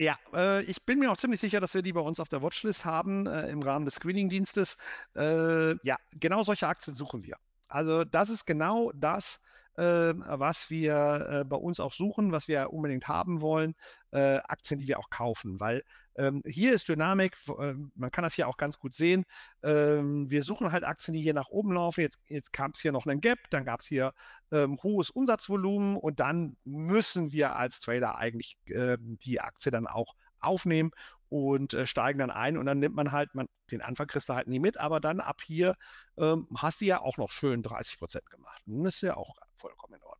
Ja, äh, ich bin mir auch ziemlich sicher, dass wir die bei uns auf der Watchlist haben äh, im Rahmen des Screening-Dienstes. Äh, ja, genau solche Aktien suchen wir. Also das ist genau das, äh, was wir äh, bei uns auch suchen, was wir unbedingt haben wollen. Äh, Aktien, die wir auch kaufen, weil ähm, hier ist Dynamik, äh, man kann das hier auch ganz gut sehen. Ähm, wir suchen halt Aktien, die hier nach oben laufen. Jetzt, jetzt kam es hier noch einen Gap, dann gab es hier ähm, hohes Umsatzvolumen und dann müssen wir als Trader eigentlich äh, die Aktie dann auch aufnehmen und äh, steigen dann ein und dann nimmt man halt, man, den Anfang kriegst du halt nie mit, aber dann ab hier ähm, hast du ja auch noch schön 30 gemacht. Das ist ja auch vollkommen in Ordnung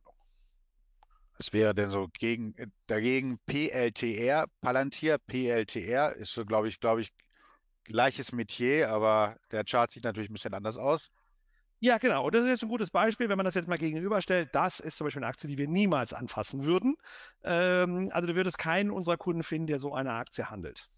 es wäre denn so gegen, äh, dagegen PLTR, Palantir, PLTR ist so, glaube ich, glaube ich, gleiches Metier, aber der Chart sieht natürlich ein bisschen anders aus. Ja, genau. Und das ist jetzt ein gutes Beispiel, wenn man das jetzt mal gegenüberstellt. Das ist zum Beispiel eine Aktie, die wir niemals anfassen würden. Ähm, also du würdest keinen unserer Kunden finden, der so eine Aktie handelt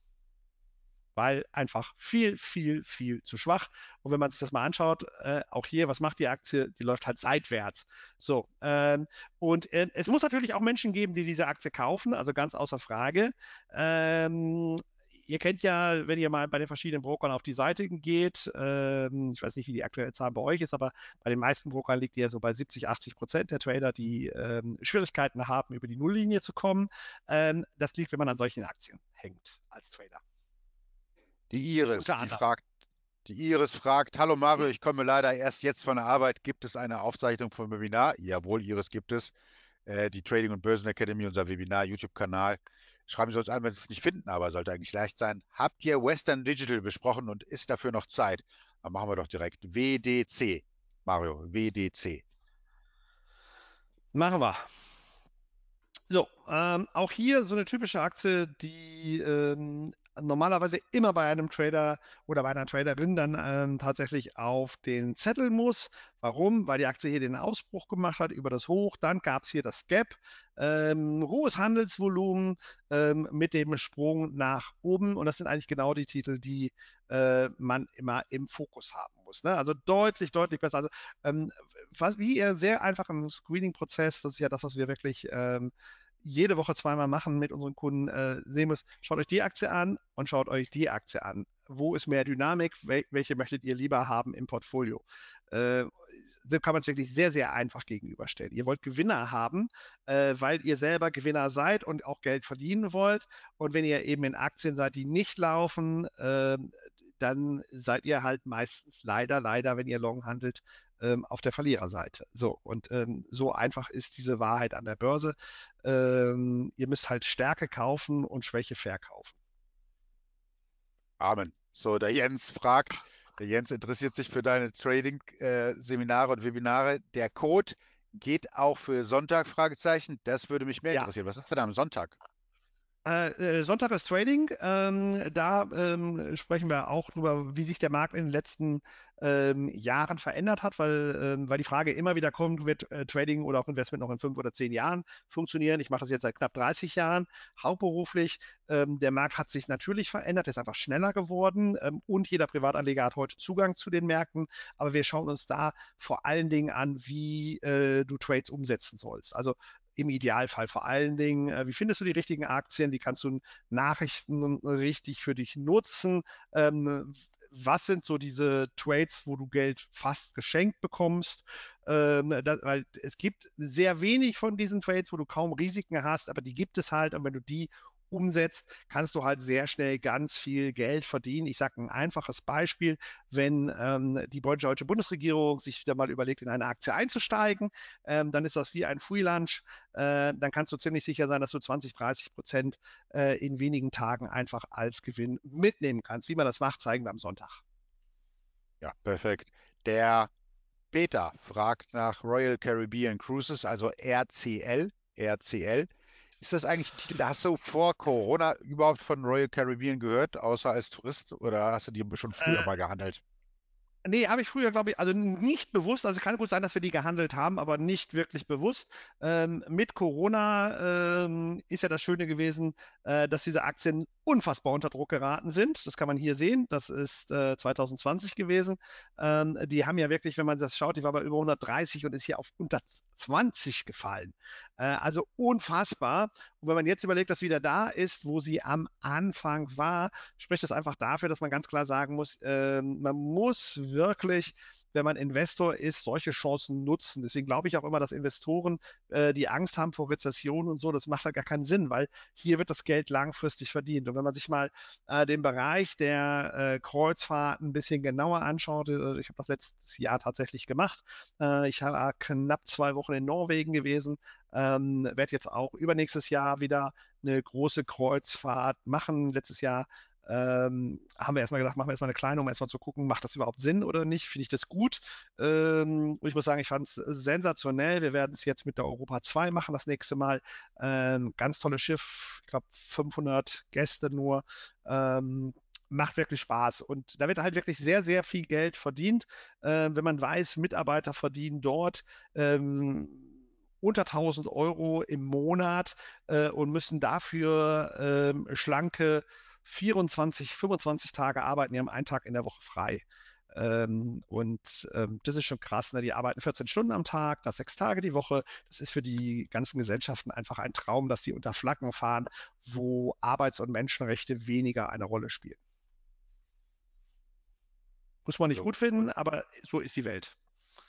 weil einfach viel, viel, viel zu schwach. Und wenn man sich das mal anschaut, äh, auch hier, was macht die Aktie? Die läuft halt seitwärts. So, ähm, und äh, es muss natürlich auch Menschen geben, die diese Aktie kaufen, also ganz außer Frage. Ähm, ihr kennt ja, wenn ihr mal bei den verschiedenen Brokern auf die Seite geht, ähm, ich weiß nicht, wie die aktuelle Zahl bei euch ist, aber bei den meisten Brokern liegt ihr so bei 70, 80 Prozent der Trader, die ähm, Schwierigkeiten haben, über die Nulllinie zu kommen. Ähm, das liegt, wenn man an solchen Aktien hängt als Trader. Die Iris, die fragt, die Iris fragt, hallo Mario, ich komme leider erst jetzt von der Arbeit. Gibt es eine Aufzeichnung vom Webinar? Jawohl, Iris gibt es. Äh, die Trading und Börsen Academy, unser Webinar, YouTube-Kanal. Schreiben Sie uns an, wenn Sie es nicht finden, aber sollte eigentlich leicht sein. Habt ihr Western Digital besprochen und ist dafür noch Zeit? Dann machen wir doch direkt WDC. Mario, WDC. Machen wir. So, ähm, auch hier so eine typische Aktie, die ähm, normalerweise immer bei einem Trader oder bei einer Traderin dann ähm, tatsächlich auf den Zettel muss. Warum? Weil die Aktie hier den Ausbruch gemacht hat über das Hoch. Dann gab es hier das Gap. Ähm, hohes Handelsvolumen ähm, mit dem Sprung nach oben. Und das sind eigentlich genau die Titel, die äh, man immer im Fokus haben muss. Ne? Also deutlich, deutlich besser. Also, ähm, was, wie ihr sehr einfach im Screening-Prozess, das ist ja das, was wir wirklich ähm, jede Woche zweimal machen mit unseren Kunden, äh, sehen muss, schaut euch die Aktie an und schaut euch die Aktie an. Wo ist mehr Dynamik? Wel welche möchtet ihr lieber haben im Portfolio? Äh, so kann man es wirklich sehr, sehr einfach gegenüberstellen. Ihr wollt Gewinner haben, äh, weil ihr selber Gewinner seid und auch Geld verdienen wollt. Und wenn ihr eben in Aktien seid, die nicht laufen, äh, dann seid ihr halt meistens leider, leider, wenn ihr long handelt, ähm, auf der Verliererseite. So, und ähm, so einfach ist diese Wahrheit an der Börse. Ähm, ihr müsst halt Stärke kaufen und Schwäche verkaufen. Amen. So, der Jens fragt, der Jens interessiert sich für deine Trading-Seminare äh, und Webinare. Der Code geht auch für Sonntag? Fragezeichen. Das würde mich mehr ja. interessieren. Was hast du da am Sonntag? Äh, äh, Sonntag ist Trading. Ähm, da ähm, sprechen wir auch drüber, wie sich der Markt in den letzten ähm, Jahren verändert hat, weil, ähm, weil die Frage immer wieder kommt, wird äh, Trading oder auch Investment noch in fünf oder zehn Jahren funktionieren? Ich mache das jetzt seit knapp 30 Jahren, hauptberuflich. Ähm, der Markt hat sich natürlich verändert, ist einfach schneller geworden ähm, und jeder Privatanleger hat heute Zugang zu den Märkten. Aber wir schauen uns da vor allen Dingen an, wie äh, du Trades umsetzen sollst. Also im Idealfall vor allen Dingen, äh, wie findest du die richtigen Aktien, wie kannst du Nachrichten richtig für dich nutzen, ähm, was sind so diese Trades, wo du Geld fast geschenkt bekommst? Ähm, das, weil es gibt sehr wenig von diesen Trades, wo du kaum Risiken hast, aber die gibt es halt. Und wenn du die umsetzt, kannst du halt sehr schnell ganz viel Geld verdienen. Ich sage ein einfaches Beispiel, wenn ähm, die deutsche Bundesregierung sich wieder mal überlegt, in eine Aktie einzusteigen, ähm, dann ist das wie ein Free-Lunch. Äh, dann kannst du ziemlich sicher sein, dass du 20, 30 Prozent äh, in wenigen Tagen einfach als Gewinn mitnehmen kannst. Wie man das macht, zeigen wir am Sonntag. Ja, perfekt. Der Peter fragt nach Royal Caribbean Cruises, also RCL. RCL. Ist das eigentlich ein Titel, hast du vor Corona überhaupt von Royal Caribbean gehört, außer als Tourist? Oder hast du die schon früher äh, mal gehandelt? Nee, habe ich früher, glaube ich, also nicht bewusst. Also kann gut sein, dass wir die gehandelt haben, aber nicht wirklich bewusst. Ähm, mit Corona ähm, ist ja das Schöne gewesen, äh, dass diese Aktien unfassbar unter Druck geraten sind. Das kann man hier sehen. Das ist äh, 2020 gewesen. Ähm, die haben ja wirklich, wenn man das schaut, die war bei über 130 und ist hier auf unter 20 gefallen. Äh, also unfassbar. Und wenn man jetzt überlegt, dass wieder da ist, wo sie am Anfang war, spricht das einfach dafür, dass man ganz klar sagen muss, ähm, man muss wirklich, wenn man Investor ist, solche Chancen nutzen. Deswegen glaube ich auch immer, dass Investoren, äh, die Angst haben vor Rezessionen und so, das macht halt gar keinen Sinn, weil hier wird das Geld langfristig verdient. Und wenn man sich mal äh, den Bereich der Kreuzfahrt ein bisschen genauer anschaut, ich habe das letztes Jahr tatsächlich gemacht. ich war knapp zwei Wochen in Norwegen gewesen, ähm, werde jetzt auch übernächstes Jahr wieder eine große Kreuzfahrt machen. Letztes Jahr ähm, haben wir erstmal gesagt, machen wir erstmal eine kleine, um erstmal zu gucken, macht das überhaupt Sinn oder nicht? Finde ich das gut? Ähm, und ich muss sagen, ich fand es äh, sensationell. Wir werden es jetzt mit der Europa 2 machen das nächste Mal. Ähm, ganz tolles Schiff, ich glaube 500 Gäste nur. Ähm, macht wirklich Spaß. Und da wird halt wirklich sehr, sehr viel Geld verdient. Ähm, wenn man weiß, Mitarbeiter verdienen dort ähm, unter 1000 Euro im Monat äh, und müssen dafür äh, schlanke 24, 25 Tage arbeiten. Die haben einen Tag in der Woche frei. Ähm, und ähm, das ist schon krass. Ne? Die arbeiten 14 Stunden am Tag, das sechs Tage die Woche. Das ist für die ganzen Gesellschaften einfach ein Traum, dass die unter Flaggen fahren, wo Arbeits- und Menschenrechte weniger eine Rolle spielen. Muss man nicht so. Also gut finden, aber so ist die Welt.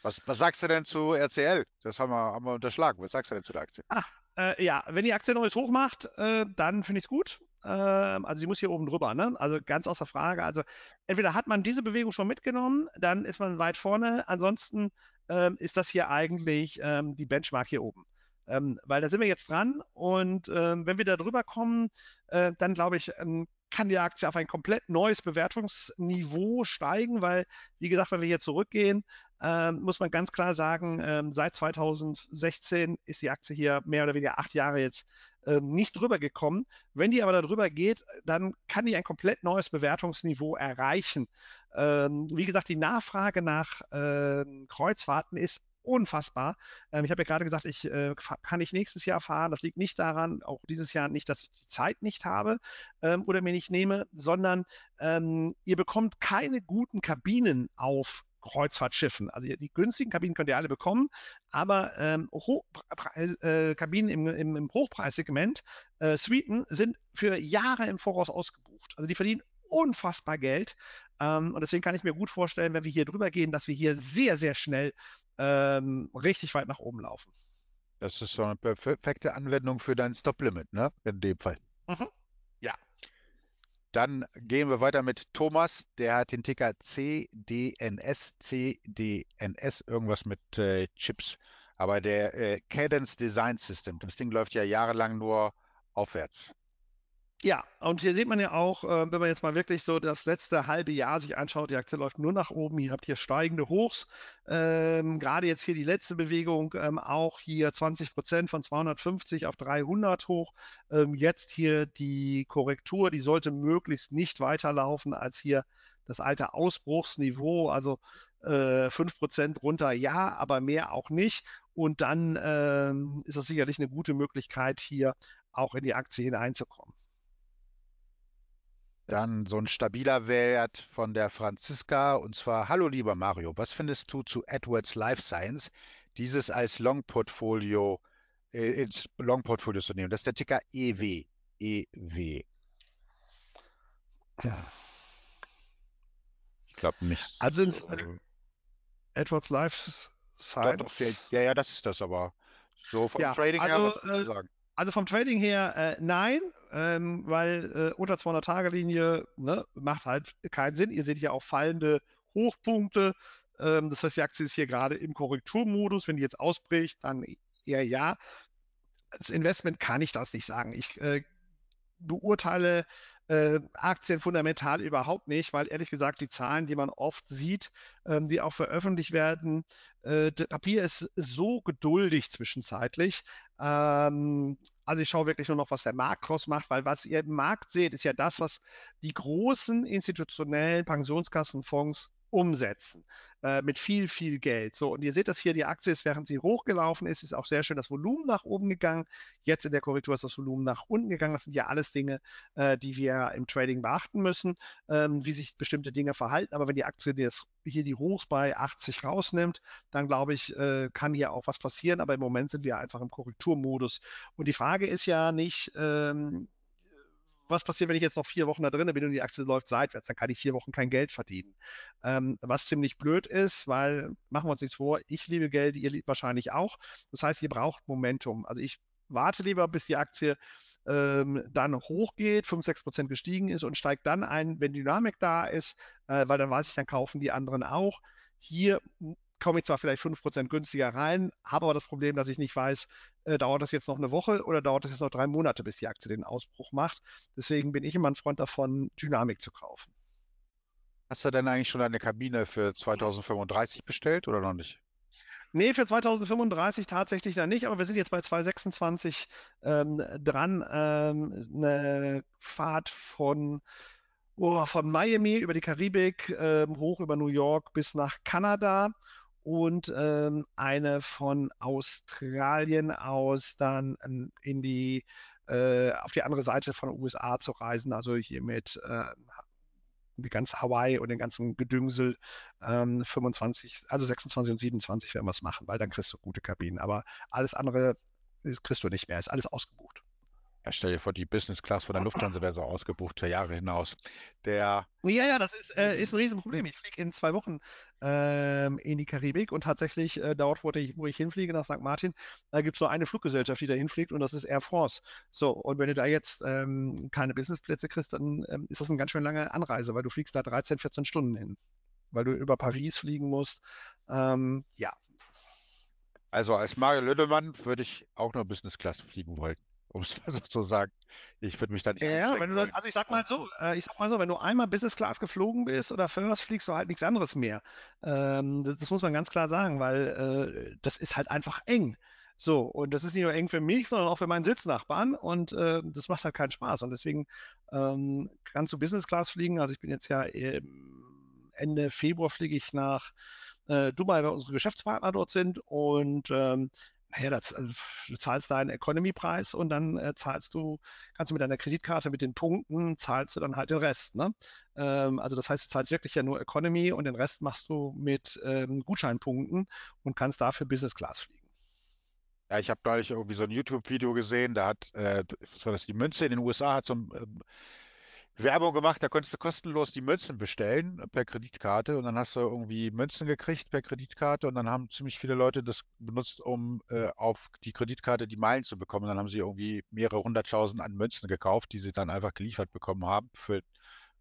Was, was sagst du denn zu RCL? Das haben wir, haben wir unterschlagen. Was sagst du denn zu der Aktie? Ach, äh, ja, wenn die Aktie noch neues hoch macht, äh, dann finde ich es gut. Äh, also sie muss hier oben drüber, ne? Also ganz außer Frage. Also entweder hat man diese Bewegung schon mitgenommen, dann ist man weit vorne. Ansonsten ähm, ist das hier eigentlich ähm, die Benchmark hier oben. Ähm, weil da sind wir jetzt dran und ähm, wenn wir da drüber kommen, äh, dann glaube ich, ähm, kann die Aktie auf ein komplett neues Bewertungsniveau steigen, weil, wie gesagt, wenn wir hier zurückgehen, ähm, muss man ganz klar sagen, ähm, seit 2016 ist die Aktie hier mehr oder weniger acht Jahre jetzt ähm, nicht drüber gekommen. Wenn die aber darüber geht, dann kann die ein komplett neues Bewertungsniveau erreichen. Ähm, wie gesagt, die Nachfrage nach äh, Kreuzfahrten ist unfassbar. Ähm, ich habe ja gerade gesagt, ich äh, kann ich nächstes Jahr fahren. Das liegt nicht daran, auch dieses Jahr nicht, dass ich die Zeit nicht habe ähm, oder mir nicht nehme, sondern ähm, ihr bekommt keine guten Kabinen auf Kreuzfahrtschiffen. Also die günstigen Kabinen könnt ihr alle bekommen, aber ähm, äh, äh, Kabinen im, im, im Hochpreissegment, äh, Suiten, sind für Jahre im Voraus ausgebucht. Also die verdienen unfassbar Geld ähm, und deswegen kann ich mir gut vorstellen, wenn wir hier drüber gehen, dass wir hier sehr, sehr schnell ähm, richtig weit nach oben laufen. Das ist so eine perfekte Anwendung für dein Stop-Limit, ne? In dem Fall. Mhm. Ja. Dann gehen wir weiter mit Thomas, der hat den Ticker CDNS, CDNS, irgendwas mit äh, Chips. Aber der äh, Cadence Design System, das Ding läuft ja jahrelang nur aufwärts. Ja, und hier sieht man ja auch, äh, wenn man jetzt mal wirklich so das letzte halbe Jahr sich anschaut, die Aktie läuft nur nach oben. Ihr habt hier steigende Hochs. Ähm, gerade jetzt hier die letzte Bewegung, ähm, auch hier 20 Prozent von 250 auf 300 hoch. Ähm, jetzt hier die Korrektur, die sollte möglichst nicht weiterlaufen als hier das alte Ausbruchsniveau. Also äh, 5 Prozent runter, ja, aber mehr auch nicht. Und dann ähm, ist das sicherlich eine gute Möglichkeit, hier auch in die Aktie hineinzukommen. Dann so ein stabiler Wert von der Franziska und zwar: Hallo lieber Mario, was findest du zu Edwards Life Science, dieses als Long-Portfolio äh, ins Long-Portfolio zu nehmen? Das ist der Ticker EW. EW. Ja. Ich glaube nicht. Also ins äh, AdWords Life Science. Doch, doch, ja, ja, das ist das aber. So vom ja, Trading also, her, was äh, sagen. Also vom Trading her äh, nein, ähm, weil äh, unter 200-Tage-Linie ne, macht halt keinen Sinn. Ihr seht hier auch fallende Hochpunkte. Ähm, das heißt, die Aktie ist hier gerade im Korrekturmodus. Wenn die jetzt ausbricht, dann eher ja. Als Investment kann ich das nicht sagen. Ich äh, beurteile äh, Aktien fundamental überhaupt nicht, weil ehrlich gesagt die Zahlen, die man oft sieht, ähm, die auch veröffentlicht werden, äh, das Papier ist so geduldig zwischenzeitlich. Ähm, also ich schaue wirklich nur noch, was der Markt draus macht, weil was ihr im Markt seht, ist ja das, was die großen institutionellen Pensionskassenfonds umsetzen äh, mit viel, viel Geld. So, und ihr seht das hier, die Aktie ist, während sie hochgelaufen ist, ist auch sehr schön das Volumen nach oben gegangen. Jetzt in der Korrektur ist das Volumen nach unten gegangen. Das sind ja alles Dinge, äh, die wir im Trading beachten müssen, ähm, wie sich bestimmte Dinge verhalten. Aber wenn die Aktie das, hier die Hochs bei 80 rausnimmt, dann glaube ich, äh, kann hier auch was passieren. Aber im Moment sind wir einfach im Korrekturmodus. Und die Frage ist ja nicht, ähm, was passiert, wenn ich jetzt noch vier Wochen da drin bin und die Aktie läuft seitwärts? Dann kann ich vier Wochen kein Geld verdienen. Ähm, was ziemlich blöd ist, weil, machen wir uns nichts vor, ich liebe Geld, ihr liebt wahrscheinlich auch. Das heißt, ihr braucht Momentum. Also ich warte lieber, bis die Aktie ähm, dann hochgeht, 5, 6 Prozent gestiegen ist und steigt dann ein, wenn Dynamik da ist, äh, weil dann weiß ich, dann kaufen die anderen auch. Hier komme ich zwar vielleicht 5% günstiger rein, habe aber das Problem, dass ich nicht weiß, äh, dauert das jetzt noch eine Woche oder dauert das jetzt noch drei Monate, bis die Aktie den Ausbruch macht. Deswegen bin ich immer ein Freund davon, Dynamik zu kaufen. Hast du denn eigentlich schon eine Kabine für 2035 bestellt oder noch nicht? Nee, für 2035 tatsächlich dann nicht, aber wir sind jetzt bei 226 ähm, dran. Ähm, eine Fahrt von, oh, von Miami über die Karibik ähm, hoch über New York bis nach Kanada und ähm, eine von Australien aus dann ähm, in die äh, auf die andere Seite von den USA zu reisen, also hier mit äh, die ganze Hawaii und den ganzen Gedüngsel ähm, 25, also 26 und 27 werden wir es machen, weil dann kriegst du gute Kabinen. Aber alles andere kriegst du nicht mehr, ist alles ausgebucht. Stell dir vor, die Business Class von der Lufthansa wäre so ausgebucht für Jahre hinaus. Der ja, ja, das ist, äh, ist ein Riesenproblem. Ich fliege in zwei Wochen ähm, in die Karibik und tatsächlich äh, dort, wo ich, wo ich hinfliege, nach St. Martin, da gibt es nur eine Fluggesellschaft, die da hinfliegt und das ist Air France. So, und wenn du da jetzt ähm, keine Businessplätze kriegst, dann ähm, ist das eine ganz schön lange Anreise, weil du fliegst da 13, 14 Stunden hin, weil du über Paris fliegen musst. Ähm, ja. Also als Mario Lüdemann würde ich auch nur Business Class fliegen wollen um es *laughs* mal so zu sagen. Ich würde mich dann eher. Ja, wenn du also ich sag mal so, äh, ich sag mal so, wenn du einmal Business Class geflogen bist oder First fliegst du halt nichts anderes mehr. Ähm, das, das, muss man ganz klar sagen, weil äh, das ist halt einfach eng. So, und das ist nicht nur eng für mich, sondern auch für meinen Sitznachbarn und äh, das macht halt keinen Spaß. Und deswegen ähm, kannst du Business Class fliegen. Also ich bin jetzt ja Ende Februar fliege ich nach äh, Dubai, weil unsere Geschäftspartner dort sind und ähm, naja, das, äh, du zahlst deinen Economy-Preis und dann äh, zahlst du, kannst du mit deiner Kreditkarte, mit den Punkten, zahlst du dann halt den Rest. Ne? Ähm, also das heißt, du zahlst wirklich ja nur Economy und den Rest machst du mit ähm, Gutscheinpunkten und kannst dafür Business Class fliegen. Ja, ich habe neulich irgendwie so ein YouTube-Video gesehen, da hat, äh, was war das, die Münze in den USA hat so ein, ähm, Werbung gemacht, da konntest du kostenlos die Münzen bestellen äh, per Kreditkarte und dann hast du irgendwie Münzen gekriegt per Kreditkarte und dann haben ziemlich viele Leute das benutzt, um äh, auf die Kreditkarte die Meilen zu bekommen. Und dann haben sie irgendwie mehrere hunderttausend an Münzen gekauft, die sie dann einfach geliefert bekommen haben für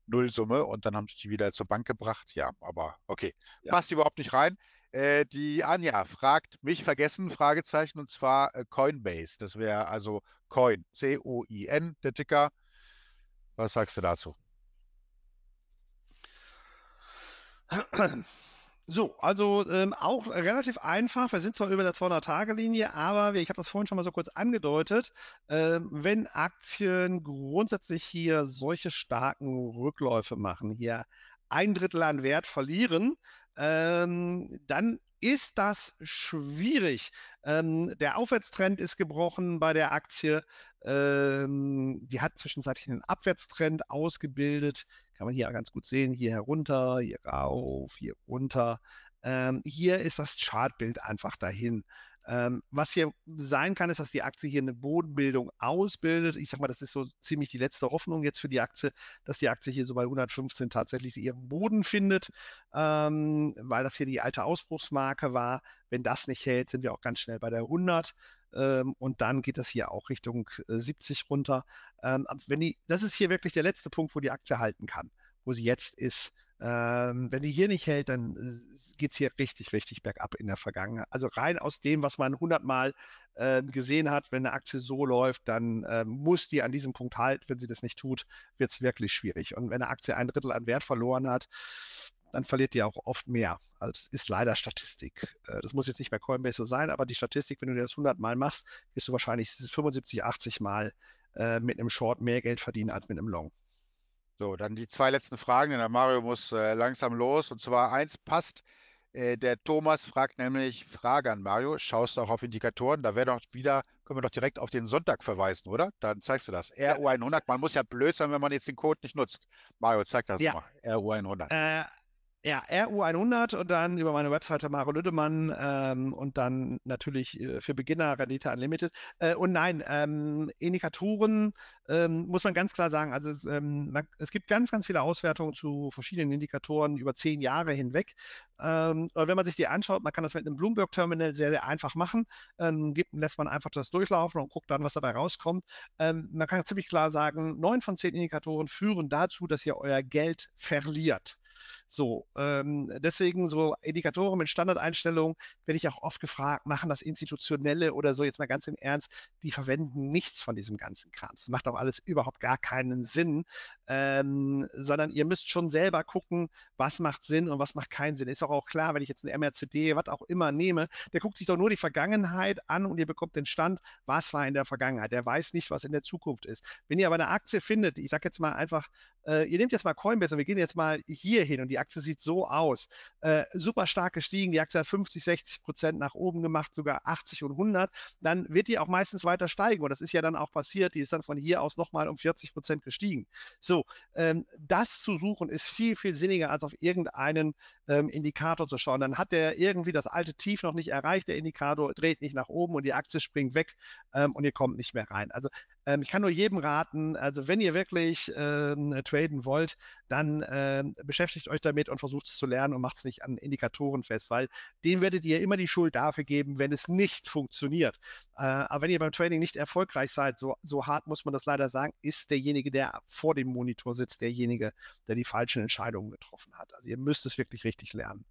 Nullsumme und dann haben sie die wieder zur Bank gebracht. Ja, aber okay, ja. passt überhaupt nicht rein. Äh, die Anja fragt, mich vergessen, Fragezeichen, und zwar äh, Coinbase. Das wäre also Coin, C-O-I-N, der Ticker was sagst du dazu? So, also ähm, auch relativ einfach. Wir sind zwar über der 200-Tage-Linie, aber wir, ich habe das vorhin schon mal so kurz angedeutet, äh, wenn Aktien grundsätzlich hier solche starken Rückläufe machen, hier ein Drittel an Wert verlieren, ähm, dann ist das schwierig. Ähm, der Aufwärtstrend ist gebrochen bei der Aktie. Ähm, die hat zwischenzeitlich einen Abwärtstrend ausgebildet. Kann man hier ganz gut sehen. Hier herunter, hier rauf, hier runter. Ähm, hier ist das Chartbild einfach dahin. Ähm, was hier sein kann, ist, dass die Aktie hier eine Bodenbildung ausbildet. Ich sag mal, das ist so ziemlich die letzte Hoffnung jetzt für die Aktie, dass die Aktie hier so bei 115 tatsächlich ihren Boden findet, ähm, weil das hier die alte Ausbruchsmarke war. Wenn das nicht hält, sind wir auch ganz schnell bei der 100. Ähm, und dann geht das hier auch Richtung äh, 70 runter. Ähm, wenn die, das ist hier wirklich der letzte Punkt, wo die Aktie halten kann, wo sie jetzt ist. Ähm, wenn die hier nicht hält, dann äh, geht es hier richtig, richtig bergab in der Vergangenheit. Also rein aus dem, was man hundertmal äh, gesehen hat, wenn eine Aktie so läuft, dann äh, muss die an diesem Punkt halten. Wenn sie das nicht tut, wird es wirklich schwierig. Und wenn eine Aktie ein Drittel an Wert verloren hat, dann verliert ihr auch oft mehr. Also das ist leider Statistik. Äh, das muss jetzt nicht mehr Coinbase so sein, aber die Statistik, wenn du das 100 Mal machst, wirst du wahrscheinlich 75, 80 Mal äh, mit einem Short mehr Geld verdienen als mit einem Long. So, dann die zwei letzten Fragen, denn der Mario muss äh, langsam los. Und zwar eins passt. Äh, der Thomas fragt nämlich, Frage an Mario, schaust du auch auf Indikatoren? Da wäre doch wieder, können wir doch direkt auf den Sonntag verweisen, oder? Dann zeigst du das. RU100, man muss ja blöd sein, wenn man jetzt den Code nicht nutzt. Mario, zeig das ja. mal. RU100. Äh, ja, RU100 und dann über meine Webseite Maro Lüdemann ähm, und dann natürlich äh, für Beginner Rendite Unlimited. Äh, und nein, ähm, Indikatoren ähm, muss man ganz klar sagen. Also es, ähm, man, es, gibt ganz, ganz viele Auswertungen zu verschiedenen Indikatoren über zehn Jahre hinweg. Ähm, und wenn man sich die anschaut, man kann das mit einem Bloomberg-Terminal sehr, sehr einfach machen. Ähm, gibt, lässt man einfach das durchlaufen und guckt dann, was dabei rauskommt. Ähm, man kann ziemlich klar sagen, neun von zehn Indikatoren führen dazu, dass ihr euer Geld verliert. So, ähm, deswegen so Indikatoren mit Standardeinstellungen werde ich auch oft gefragt, machen das Institutionelle oder so, jetzt mal ganz im Ernst, die verwenden nichts von diesem ganzen Kram. Das macht auch alles überhaupt gar keinen Sinn, ähm, sondern ihr müsst schon selber gucken, was macht Sinn und was macht keinen Sinn. Ist auch, auch klar, wenn ich jetzt eine MRCD, was auch immer nehme, der guckt sich doch nur die Vergangenheit an und ihr bekommt den Stand, was war in der Vergangenheit. Der weiß nicht, was in der Zukunft ist. Wenn ihr aber eine Aktie findet, ich sage jetzt mal einfach, äh, ihr nehmt jetzt mal Coinbase und wir gehen jetzt mal hier hin, hin und die Aktie sieht so aus. Äh, super stark gestiegen, die Aktie hat 50, 60 Prozent nach oben gemacht, sogar 80 und 100, dann wird die auch meistens weiter steigen. Und das ist ja dann auch passiert, die ist dann von hier aus nochmal um 40 Prozent gestiegen. So, ähm, das zu suchen ist viel, viel sinniger, als auf irgendeinen ähm, Indikator zu schauen. Dann hat der irgendwie das alte Tief noch nicht erreicht, der Indikator dreht nicht nach oben und die Aktie springt weg ähm, und ihr kommt nicht mehr rein. Also ähm, ich kann nur jedem raten, also wenn ihr wirklich ähm, traden wollt, dann ähm, beschäftigt euch damit und versucht es zu lernen und macht es nicht an Indikatoren fest, weil dem werdet ihr immer die Schuld dafür geben, wenn es nicht funktioniert. Äh, aber wenn ihr beim Trading nicht erfolgreich seid, so, so hart muss man das leider sagen, ist derjenige, der vor dem Monitor sitzt, derjenige, der die falschen Entscheidungen getroffen hat. Also ihr müsst es wirklich richtig lernen.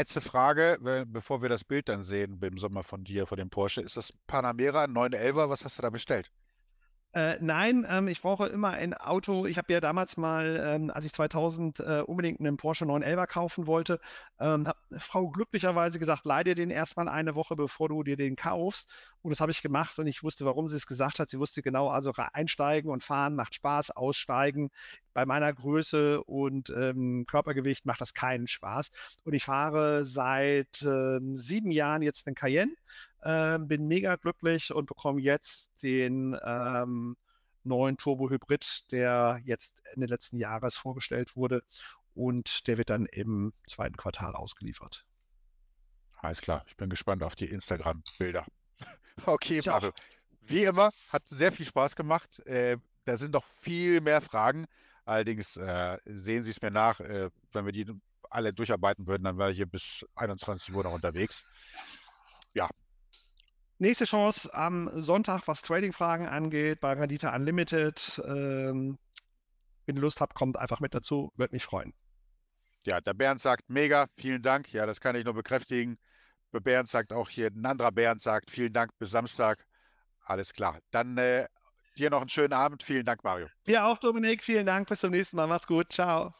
Letzte Frage, bevor wir das Bild dann sehen im Sommer von dir, von dem Porsche. Ist das Panamera 911er? Was hast du da bestellt? Äh, nein, ähm, ich brauche immer ein Auto. Ich habe ja damals mal, ähm, als ich 2000 äh, unbedingt einen Porsche 911 kaufen wollte, ähm, hat Frau glücklicherweise gesagt, leih dir den erstmal eine Woche, bevor du dir den kaufst. Und das habe ich gemacht und ich wusste, warum sie es gesagt hat. Sie wusste genau, also einsteigen und fahren macht Spaß, aussteigen. Bei meiner Größe und ähm, Körpergewicht macht das keinen Spaß. Und ich fahre seit äh, sieben Jahren jetzt einen Cayenne ähm, bin mega glücklich und bekomme jetzt den ähm, neuen Turbo Hybrid, der jetzt Ende letzten Jahres vorgestellt wurde. Und der wird dann im zweiten Quartal ausgeliefert. Alles klar, ich bin gespannt auf die Instagram-Bilder. *laughs* Okay, Marco. Wie immer, hat sehr viel Spaß gemacht. Äh, da sind noch viel mehr Fragen. Allerdings äh, sehen Sie es mir nach, äh, wenn wir die alle durcharbeiten würden, dann wäre ich hier bis 21 Uhr noch unterwegs. Ja, Nächste Chance am Sonntag, was Trading-Fragen angeht, bei Rendite Unlimited. Ähm, wenn ihr Lust habt, kommt einfach mit dazu. Würde mich freuen. Ja, der Bernd sagt mega, vielen Dank. Ja, das kann ich nur bekräftigen. Der Bernd sagt auch hier, Nandra Bernd sagt vielen Dank bis Samstag. Alles klar. Dann äh, dir noch einen schönen Abend. Vielen Dank, Mario. Dir auch, Dominik. Vielen Dank. Bis zum nächsten Mal. Macht's gut. Ciao.